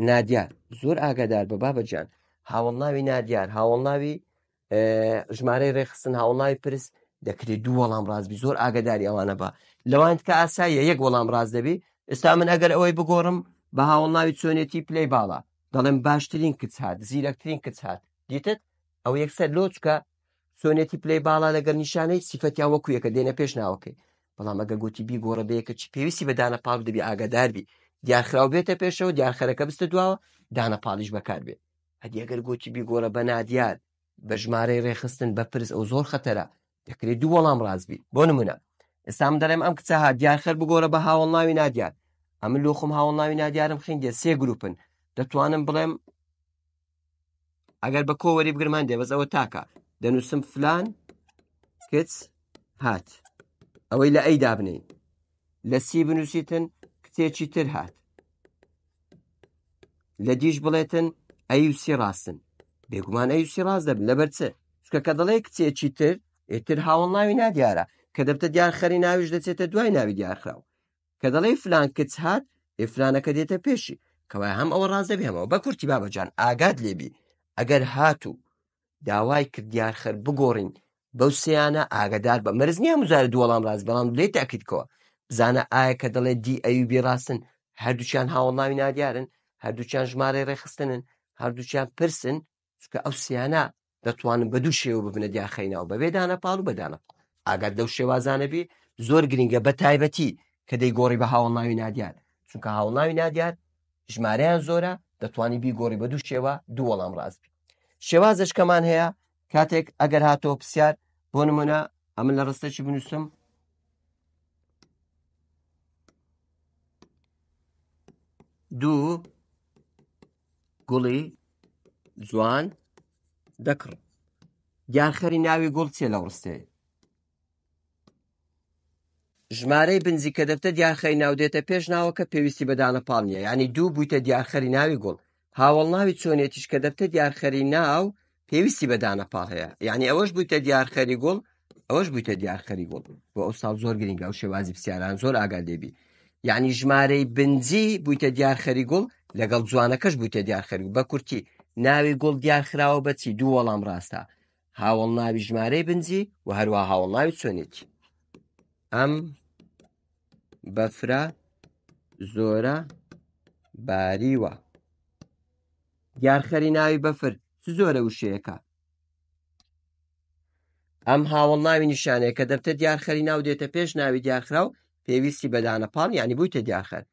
نادیار زۆر ئاگادار بە بابەجان هاوڵناوی نادیار هاوڵناوی ژمارەی ڕێخستن هاوڵناوی پرس دەکرێت دوو وەڵام ڕازبی زۆر ئاگداری ئەوانە بە لەوان کە ئاساییە یەک وەڵام ڕاز دەبی ئێستا من ئەگەر ئەوەی بگۆڕم بە هاوڵناوی چۆنێتی پلەی باڵا دەڵێم باشترین کچ هاات زیرەکترین کچ هاات دیتت ئەو یەکسەر لۆچکە سۆنێتی پلەی باڵا لەگەر نیشانەی سیفەتیا وەکوویەکە دێنە پێش ناوەکەی بەڵام ئەگە گوتی بی گۆڕە بەیەکە چی پێویستی بەدانە پاڵ دەبی ئاگداربی دیارخراو بێتە پێشەوە دیارخەرەکە بستە دواوە دانە پاڵیش بەکار بێت هەدیەگەر گوتی بیگۆرە بە نادیار بە ژمارەی ڕێخستن بە پرس ئەو زۆر خەتەرە دەکرێت دوو وەڵام ڕازبی بۆ نمونە ئێسام دەرێم ئەم کچە ها دیارخەر بگۆرە بە هاوڵ ناوی نادیار ئەمە لۆخم هاوڵ ناوی نادیارم خین دێ سێ گروپن دەتوانم بڵێم ئەگەر بە کۆوەری بگرمان دێ بەس ئەوە تاکە دەنووسم فلان کچ هات ئەوەی لە ئەی دابنین لە سی بنووسیتن شتێکی تر هات لە دیش بڵێتن ئەیوسی ڕاستن بێگومان ئەیوسی ڕاست دەبن لەبەر چ چکە کە دەڵێ کچێکی تر ئێتر هاوڵ ناوی نادیارە کە دەبتە دیار خەری ناویش دەچێتە دوای ناوی دیارخراو کە دەڵێ فلان کچ هات ئێفلانەکە دێتە پێشی کەوا هەم ئەوە ڕاز دەبێمەوە بە کورتی بابەجان ئاگات لێبی ئەگەر هاتوو داوای کردیار خەر بگۆڕین بەو سیانە ئاگدار بە مەرز نییە مزار دووەڵام ڕاز بەڵام لێ تاکردکەوە بزانە ئایا کە دەڵێ دی ئەوبی ڕاستن هەردووچیان هاوڵناوی نادیارن هەردووچیان ژمارە ڕێخستنن هەردووچیان پرسن چکە ئەو سییانە دەتوانن بە دوو شێوە ببنە دیاخینەوە بەبێ دانەپال و بەدانە ئاگات دەو شێوازانەبی زۆر گرنگە بە تایبەتی کە دەی گۆڕی بە هاوڵناوی نادیار چونکە هاوڵناوی نادیار ژمارەیان زۆرە دەتوانی بیگۆڕی بە دوو شێوە دوو وەڵام ڕاستبی شێوازش کەمان هەیە کاتێک ئەگەر هاتۆ پرسیار بۆ نمونە ئەمە لە ڕستەکی بنووسم دوو گوڵی جوان دەکڕ یارخەری ناوی گوڵ چێ لە ڕستێ ژمارەی بنجی کە دەفتە دیارخەی ناو دێتە پێش ناوە کە پێویستی بەدانە پاڵ نیە ینی دوو بوویتە دیارخەری ناوی گوڵ هاوڵ ناوی چۆنێتیش کە دەفتە دیارخەری ناو پێویستی بەدانە پاڵ هەیە یعنی ئەوەش بوویتە دیارخەری گوڵ ئەوەش بوویتە دیارخەری گوڵ بۆ ئەو ساڵ زۆر گرنگگە و شێوازی پرسیاران زۆر ئاگا دەبی یعنی ژمارەی بنجی بوویتە دیار خەریگوڵ لەگەڵ جوانەکەش بوویتە دیار خەرگ بە کورتی ناوی گوڵ دیارخراوە بەچی دوو وەڵام ڕاستە هاوڵ ناوی ژمارەی بنجی و هەروە هاوڵ ناوی چۆنێتی ئەم بەفرا زۆرە باریوە دیارخەری ناوی بەفر زۆرە وشەیەەکە ئەم هاوڵ ناوی نیشانەیە کە دەبتە دیارخەری ناو دێتە پێش ناوی دیارخراو پێویستی بەدانەپان یعنی بوویتە دیاخەر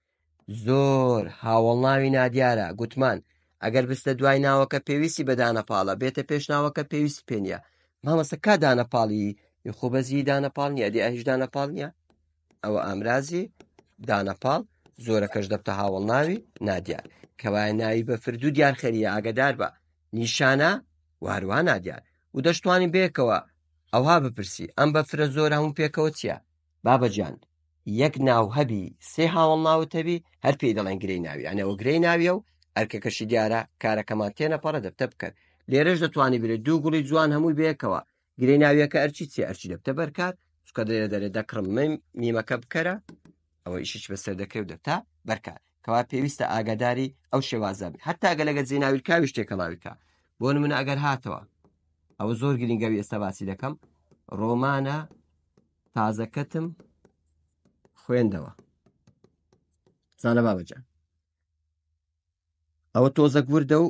زۆر هاوڵناوی نادیارە گوتمان ئەگەر بستە دوای ناوەکە پێویستی بەدانەپاڵە بێتە پێش ناوەکە پێویست پێنیە مامەسە کا دانەپاڵی خۆبەزی دانەپال نیە دی ئەهش دانەپال نییە ئەوە ئامرازی دانەپال زۆرەکەش دەبتە هاوڵ ناوی نادیار کەوایە ناوی بە فردوو دیار خەریە ئاگدار بە نیشانە واروان نادیار و دەشتوانین بێکەوە ئەوها بپرسی ئەم بە فرە زۆر هەموو پێکەوە چییە بابەجان یەک ناو هەبی سێ هاوڵ ناوت هەبی هەر پێی دەڵێن گرەی ناوی ئەنەوە گرەی ناویە و ئەرکەکەشی دیارە کارەکەمان تێنە پەڕە دەبتە بکەن لێرەش دەتوانانی برێت دوو گوڵی جوان هەمووی بەیەکەوە گرەی ناویەکە ئەرچی چی ئەرچی دەبتە بەرکات چکە دەێ دەرێ دەکڕم من نیمەکە بکەرە ئەوە ئیشش بەسەر دەکەوت دەبتا بەرکات کەوا پێویستە ئاگاداری ئەو شێوازابی هەتا گە لەگە جێناویل کاوی شتێکەڵاویکە بۆ نمونە ئەگەر هاتەوە ئەوە زۆر گرنگەوی ئێستا باسی دەکەم ڕۆمانە تازەکەتم خوێندەوە زانە بابەجە ئەوە تۆزە گوردە و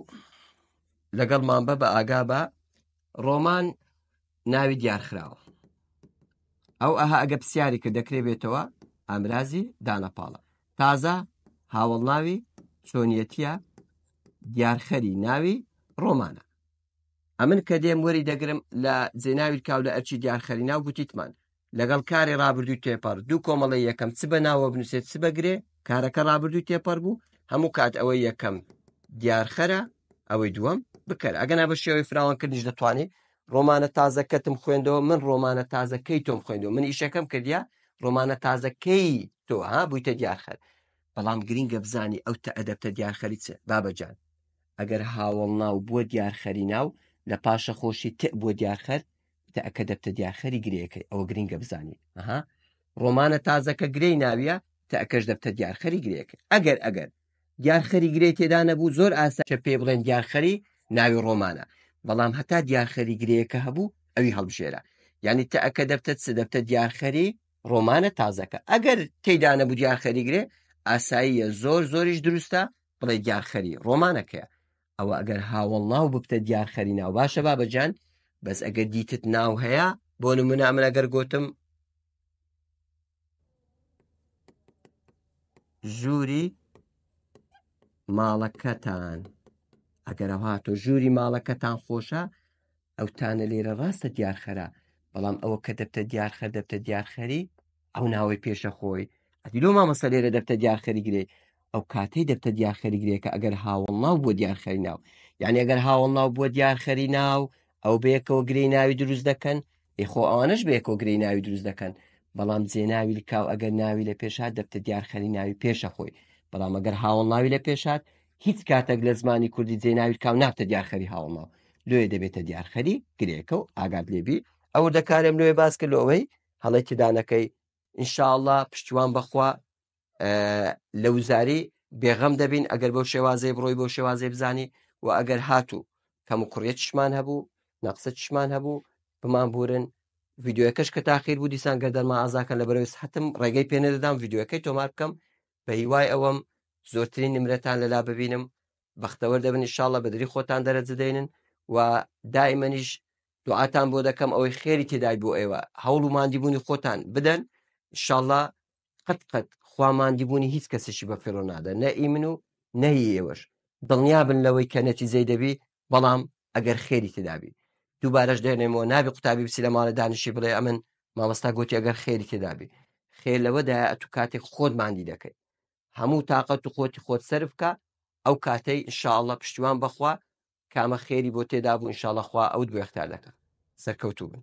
لەگەڵمان بە بە ئاگا بە ڕۆمان ناوی دیارخراوە ئەو ئەها ئەگە پرسیاری کە دەکرێبێتەوە ئامرازی دانەپاڵە تازە هاوڵناوی چۆنیەتە دیارخەری ناوی ڕۆمانە ئەمن کە دێم وەری دەگرم لە جێناوی کاو لە ئەرچی دیارخەری ناو گوتیتمان لەگەڵ کاری ڕابردوو تێپەر دوو کۆمەڵی یەکەم چ بە ناوە بنووسێت چ بەگرێ کارەکە ڕابردوو تێپەر بوو هەموو کات ئەوەی یەکەم دیارخەرە ئەوەی دووەم بکەر ئەگەنا بە شێوەی فراوانکردنیش دەتوانێت ڕۆمانە تازەکەتم خوێندەوە من ڕۆمانە تازەکەی تۆم خوێندەوە من ئیشەکەم کردیا ڕۆمانە تازەکەی تۆ ها بوویتە دیارخەر بەڵام گرینگە بزانی ئەو تە ئەدەبتە دیارخەری چ بابەجان ئەگەر هاوڵ ناو بۆ دیارخەری ناو لە پاشە خۆشی ت بۆ دیارخەر تا ئەکە دەبتە دیاخەری گرەکەی ئەوە گرنگە بزانین ئەها ڕۆمانە تازەکە گرەی ناویە تا ئەکەش دەبتە دیارخەری گرێکە ئەگەر ئەگەر دیارخەری گرێ تێدا نەبوو زۆر ئاساچە پێ بڵێن دیارخەری ناوی ڕۆمانە بەڵام هەتا دیارخەری گرەیەکە هەبوو ئەوی هەڵبژێرە یعنی تا ئەکە دەبتە چ دەبتە دیارخەری ڕۆمانە تازەکە ئەگەر تێدا نەبوو دیارخەری گرێ ئاساییە زۆر زۆریش دروستە بڵێ دیارخەری ڕۆمانەکەە ئەوە ئەگەر هاوەڵاو ببتە دیارخەری ناو باشە بابەجان بەس ئەگەر دیتت ناو هەیە بۆ نمونە من ئەگەر گوتم ژووری ماڵەکەتان ئەگەر هاتۆ ژووری ماڵەکەتان خۆشە ئەوتانە لێرە ڕاستە دیارخەرە بەڵام ئەوە کە دەبتە دیارخە دەبتە دیارخەری ئەو ناوەی پێشە خۆی ئەدیلۆ مامەسە لێرە دەبتە دیارخەری گرێ ئەو کاتەی دەبتە دیارخەری گرێکە ئەگەر هاوڵناو بۆ دیارخەری ناو یعنی ئەگەر هاوڵناو بۆ دیارخەری ناو ئەو بەیەکەوە گرەی ناوی دروست دەکەن یخۆ ئەوانش بەیەکەوە گرەی ناوی دروست دەکەن بەڵام جێناوی کاو ئەگەر ناوی لە پێشات دەبتە دیارخەری ناوی پێشە خۆی بەڵام ئەگەر هاوڵناوی لە پێشات هیچ کاتەک لە زمانی کوردی جێناوی کاو نافتە دیارخەری هاوڵناو لێ دەبێتە دیارخەری گرێکە و ئاگات لێبی ئەو دەکارم لێ باس کرد لەوەی هەڵێکی دانەکەی انشاءله پشتیوان بەخوا لە وزاری بێغەم دەبین ئەگەر بۆ شێوازەی بڕۆی بۆ شێوازەی بزانی و ئەگەر هاتوو کەم و کوڕێت شمان هەبوو نەقسە چشمان هەبوو بمان بورن یددیوەکەش کە تاخیر بوو دیسان گە دەرما ئازاکەن لە بەرەوەست حتم ڕێگەی پێنەدەدام یددیوەکەی تۆمار بکەم بە هیوای ئەوەم زۆرترین نمرەتان لەلا ببینم بەختەوە دەبن شاڵە بەدری خۆتان دەرەجدێنن و دائیمەنیش دوعاتان بۆ دەکەم ئەوەی خێری تێدای بۆ ئێوە هەوڵ و مادیبوونی خۆتان بدەن شله قەت قەت خواماندیبوونی هیچ کەسشی بە فێڕۆ نادە نەئی من و نەی ئێوەش دڵنیا بن لەوەی کە نەتی زەی دەبی بەڵام ئەگەر خێری تدابی دووبارەش دێنێمەوە نابی قوتابی بچی لەماڵە دانیشی بڵێ ئەمن مامەستا گوتی ئەگەر خێری تێدابی خێر لەوەدایە ئەتو کاتێک خۆت مادی دەکەی هەموو تااقەت و خۆتی خۆت سرف بکە ئەو کاتەی انشاءله پشتیوان بخوا کامە خێری بۆ تێدا بوو انشاءله خوا ئەو دوێختار دەکە سەرکەوتو بن